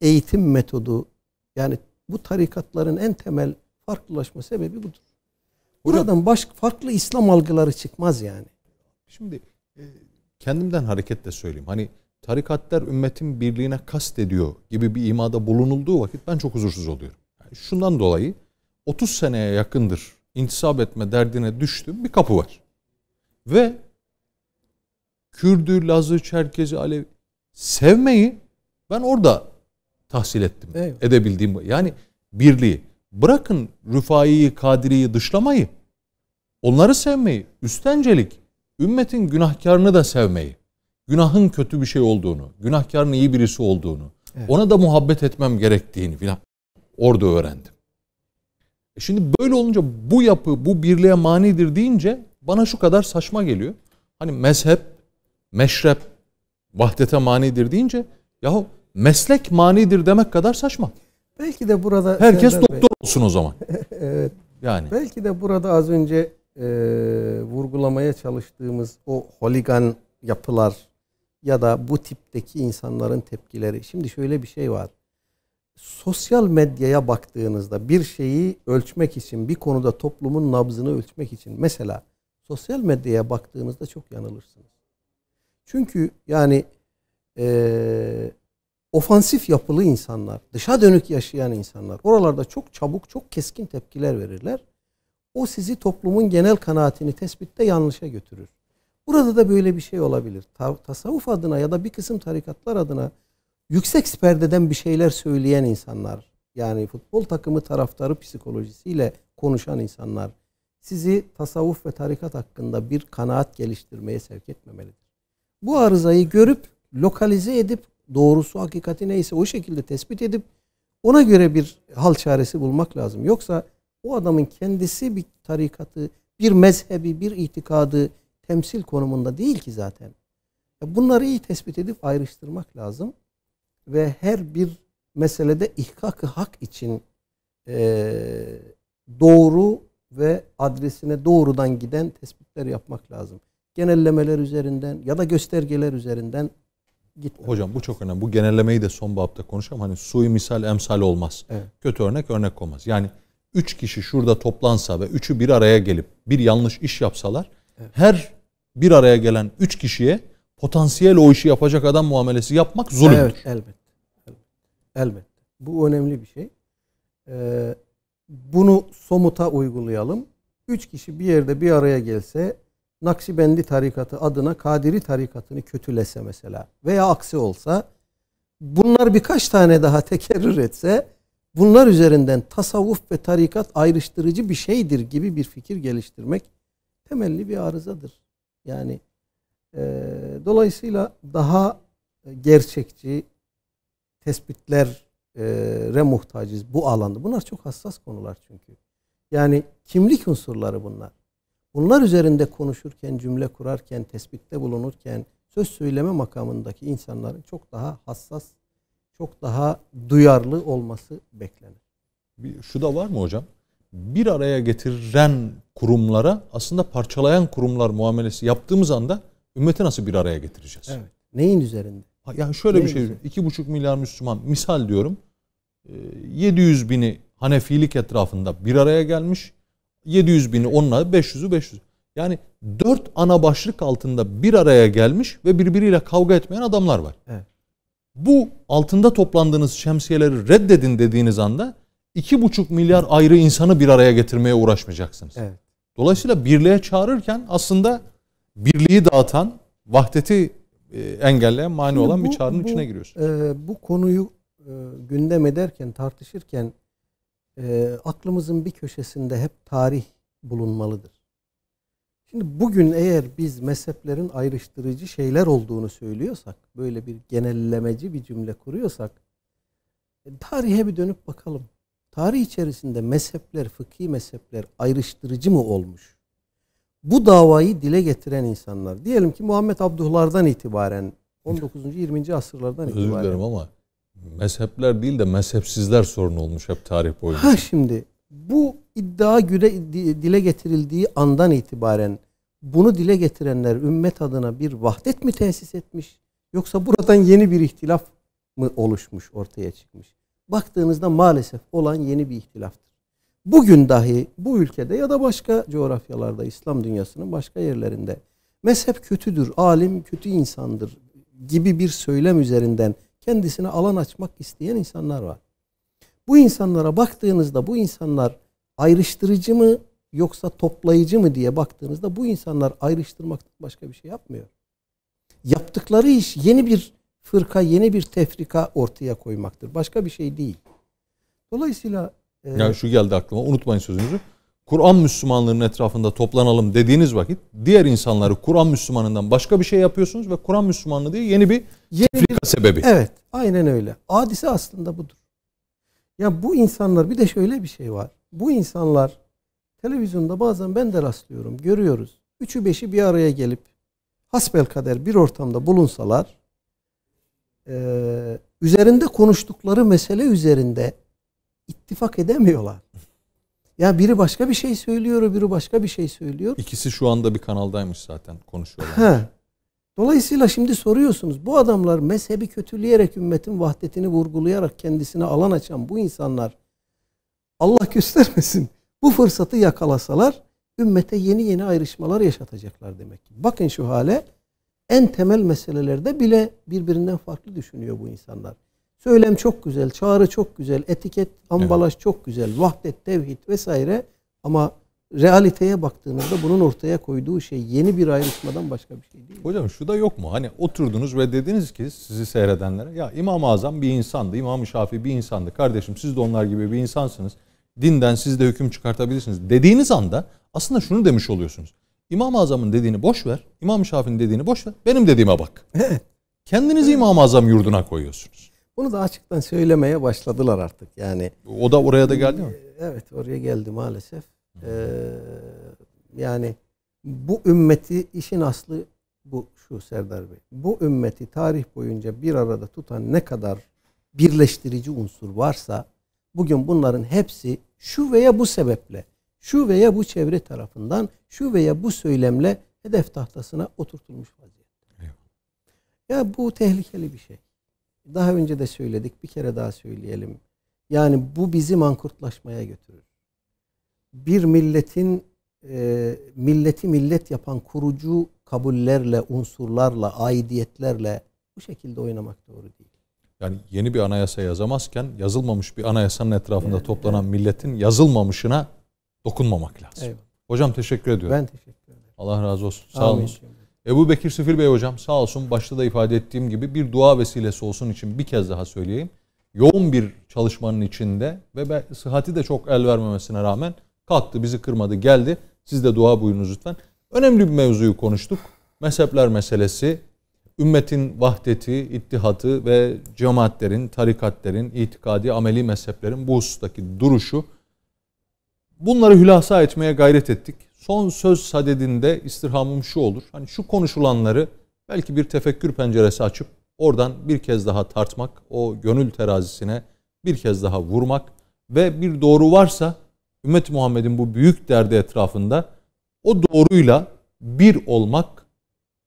eğitim metodu yani bu tarikatların en temel farklılaşma sebebi budur. Buradan başka farklı İslam algıları çıkmaz yani. Şimdi e, kendimden hareketle söyleyeyim. Hani tarikatlar ümmetin birliğine kast ediyor gibi bir imada bulunulduğu vakit ben çok huzursuz oluyorum. Yani şundan dolayı 30 seneye yakındır intisap etme derdine düştüğüm bir kapı var. Ve Kürdü, Lazı, Çerkezi, Alevi sevmeyi ben orada tahsil ettim. Eyvallah. Edebildiğim yani birliği. Bırakın Rüfai'yi, Kadiri'yi dışlamayı. Onları sevmeyi, üstencelik ümmetin günahkarını da sevmeyi. Günahın kötü bir şey olduğunu, günahkarın iyi birisi olduğunu, evet. ona da muhabbet etmem gerektiğini filan orada öğrendim. E şimdi böyle olunca bu yapı, bu birliğe manidir deyince bana şu kadar saçma geliyor. Hani mezhep, meşrep, vahdete manidir deyince yahu meslek manidir demek kadar saçma. Belki de burada... Herkes Serdar doktor Bey. olsun o zaman. evet. Yani. Belki de burada az önce e, vurgulamaya çalıştığımız o holigan yapılar ya da bu tipteki insanların tepkileri. Şimdi şöyle bir şey var. Sosyal medyaya baktığınızda bir şeyi ölçmek için, bir konuda toplumun nabzını ölçmek için mesela sosyal medyaya baktığınızda çok yanılırsınız. Çünkü yani e, ofansif yapılı insanlar, dışa dönük yaşayan insanlar oralarda çok çabuk, çok keskin tepkiler verirler. O sizi toplumun genel kanaatini tespitte yanlışa götürür. Burada da böyle bir şey olabilir. Tasavvuf adına ya da bir kısım tarikatlar adına yüksek perdeden bir şeyler söyleyen insanlar, yani futbol takımı taraftarı psikolojisiyle konuşan insanlar sizi tasavvuf ve tarikat hakkında bir kanaat geliştirmeye sevk etmemelidir. Bu arızayı görüp lokalize edip doğrusu hakikati neyse o şekilde tespit edip ona göre bir hal çaresi bulmak lazım. Yoksa o adamın kendisi bir tarikatı, bir mezhebi, bir itikadı temsil konumunda değil ki zaten. Bunları iyi tespit edip ayrıştırmak lazım. Ve her bir meselede ihkak hak için e, doğru ve adresine doğrudan giden tespitler yapmak lazım. Genellemeler üzerinden ya da göstergeler üzerinden gitmemek. Hocam bu çok önemli. Bu genellemeyi de son bapta konuşalım. Hani suyu misal emsal olmaz. Evet. Kötü örnek örnek olmaz. Yani üç kişi şurada toplansa ve üçü bir araya gelip bir yanlış iş yapsalar evet. her bir araya gelen üç kişiye potansiyel o işi yapacak adam muamelesi yapmak zulümdür. Evet elbette. Elbette. Elbet. Bu önemli bir şey. Ee, bunu somuta uygulayalım. Üç kişi bir yerde bir araya gelse Naksibendi tarikatı adına Kadiri tarikatını kötülese mesela veya aksi olsa bunlar birkaç tane daha tekerrür etse bunlar üzerinden tasavvuf ve tarikat ayrıştırıcı bir şeydir gibi bir fikir geliştirmek temelli bir arızadır. Yani e, dolayısıyla daha e, gerçekçi tespitlere e, muhtacız bu alanda. Bunlar çok hassas konular çünkü. Yani kimlik unsurları bunlar bunlar üzerinde konuşurken, cümle kurarken, tespitte bulunurken söz söyleme makamındaki insanların çok daha hassas, çok daha duyarlı olması beklenir. Şu da var mı hocam? Bir araya getiren kurumlara aslında parçalayan kurumlar muamelesi yaptığımız anda ümmeti nasıl bir araya getireceğiz? Evet. Neyin üzerinde? Yani şöyle Neyin bir şey, üzerinde? iki buçuk milyar Müslüman misal diyorum, 700 e, bini Hanefilik etrafında bir araya gelmiş, 700 bini onunla 500'ü 500. Yani dört ana başlık altında bir araya gelmiş ve birbiriyle kavga etmeyen adamlar var. Evet. Bu altında toplandığınız şemsiyeleri reddedin dediğiniz anda iki buçuk milyar ayrı insanı bir araya getirmeye uğraşmayacaksınız. Evet. Dolayısıyla birliğe çağırırken aslında birliği dağıtan, vahdeti e, engelleyen, mani Şimdi olan bu, bir çağrının bu, içine giriyorsunuz. E, bu konuyu e, gündem ederken, tartışırken e, aklımızın bir köşesinde hep tarih bulunmalıdır. Şimdi bugün eğer biz mezheplerin ayrıştırıcı şeyler olduğunu söylüyorsak, böyle bir genellemeci bir cümle kuruyorsak, e, tarihe bir dönüp bakalım. Tarih içerisinde mezhepler, fıkhi mezhepler ayrıştırıcı mı olmuş? Bu davayı dile getiren insanlar, diyelim ki Muhammed Abduhlar'dan itibaren, 19. 20. asırlardan itibaren. Özür dilerim ama mezhepler değil de mezhepsizler sorun olmuş hep tarih boyunca. Ha şimdi bu iddia güre, dile getirildiği andan itibaren bunu dile getirenler ümmet adına bir vahdet mi tesis etmiş yoksa buradan yeni bir ihtilaf mı oluşmuş ortaya çıkmış? Baktığınızda maalesef olan yeni bir ihtilaftır. Bugün dahi bu ülkede ya da başka coğrafyalarda İslam dünyasının başka yerlerinde mezhep kötüdür, alim kötü insandır gibi bir söylem üzerinden kendisine alan açmak isteyen insanlar var. Bu insanlara baktığınızda bu insanlar ayrıştırıcı mı yoksa toplayıcı mı diye baktığınızda bu insanlar ayrıştırmaktan başka bir şey yapmıyor. Yaptıkları iş yeni bir fırka, yeni bir tefrika ortaya koymaktır. Başka bir şey değil. Dolayısıyla... E, yani şu geldi aklıma unutmayın sözünüzü. Kur'an Müslümanlığının etrafında toplanalım dediğiniz vakit diğer insanları Kur'an Müslümanından başka bir şey yapıyorsunuz ve Kur'an Müslümanlığı diye yeni bir yeni tefrika bir, sebebi. Evet aynen öyle. Hadise aslında budur. Ya bu insanlar bir de şöyle bir şey var. Bu insanlar televizyonda bazen ben de rastlıyorum görüyoruz. Üçü beşi bir araya gelip hasbel kader bir ortamda bulunsalar e, üzerinde konuştukları mesele üzerinde ittifak edemiyorlar. Ya biri başka bir şey söylüyor, biri başka bir şey söylüyor. İkisi şu anda bir kanaldaymış zaten konuşuyorlar. He. Dolayısıyla şimdi soruyorsunuz bu adamlar mezhebi kötüleyerek ümmetin vahdetini vurgulayarak kendisine alan açan bu insanlar Allah göstermesin bu fırsatı yakalasalar ümmete yeni yeni ayrışmalar yaşatacaklar demek ki. Bakın şu hale en temel meselelerde bile birbirinden farklı düşünüyor bu insanlar. Söylem çok güzel, çağrı çok güzel, etiket, ambalaj evet. çok güzel, vahdet, tevhid vesaire ama realiteye baktığınızda bunun ortaya koyduğu şey yeni bir ayrışmadan başka bir şey değil. Hocam şu da yok mu? Hani oturdunuz ve dediniz ki sizi seyredenlere ya İmam-ı Azam bir insandı, İmam-ı Şafii bir insandı. Kardeşim siz de onlar gibi bir insansınız. Dinden siz de hüküm çıkartabilirsiniz dediğiniz anda aslında şunu demiş oluyorsunuz. İmam-ı Azam'ın dediğini boş ver, İmam-ı Şafii'nin dediğini boş ver, benim dediğime bak. Kendinizi İmam-ı Azam yurduna koyuyorsunuz. Bunu da açıktan söylemeye başladılar artık yani. O da oraya da geldi mi? Ee, evet oraya geldi maalesef. Ee, yani bu ümmeti işin aslı bu şu Serdar Bey. Bu ümmeti tarih boyunca bir arada tutan ne kadar birleştirici unsur varsa bugün bunların hepsi şu veya bu sebeple, şu veya bu çevre tarafından, şu veya bu söylemle hedef tahtasına oturtulmuş vaziyette. Ya bu tehlikeli bir şey. Daha önce de söyledik, bir kere daha söyleyelim. Yani bu bizi mankurtlaşmaya götürür. Bir milletin e, milleti millet yapan kurucu kabullerle, unsurlarla, aidiyetlerle bu şekilde oynamak doğru değil. Yani yeni bir anayasa yazamazken yazılmamış bir anayasanın etrafında evet, toplanan evet. milletin yazılmamışına dokunmamak lazım. Evet. Hocam teşekkür ediyorum. Ben teşekkür ederim. Allah razı olsun. Sağ olun. Ebu Bekir Sefil Bey hocam sağ olsun başta da ifade ettiğim gibi bir dua vesilesi olsun için bir kez daha söyleyeyim. Yoğun bir çalışmanın içinde ve sıhhati de çok el vermemesine rağmen kalktı bizi kırmadı geldi. Siz de dua buyurunuz lütfen. Önemli bir mevzuyu konuştuk. Mezhepler meselesi, ümmetin vahdeti, ittihatı ve cemaatlerin, tarikatlerin, itikadi, ameli mezheplerin bu husustaki duruşu. Bunları hülasa etmeye gayret ettik son söz sadedinde istirhamım şu olur. Hani şu konuşulanları belki bir tefekkür penceresi açıp oradan bir kez daha tartmak, o gönül terazisine bir kez daha vurmak ve bir doğru varsa ümmet Muhammed'in bu büyük derdi etrafında o doğruyla bir olmak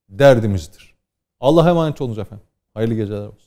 derdimizdir. Allah'a emanet olunuz efendim. Hayırlı geceler olsun.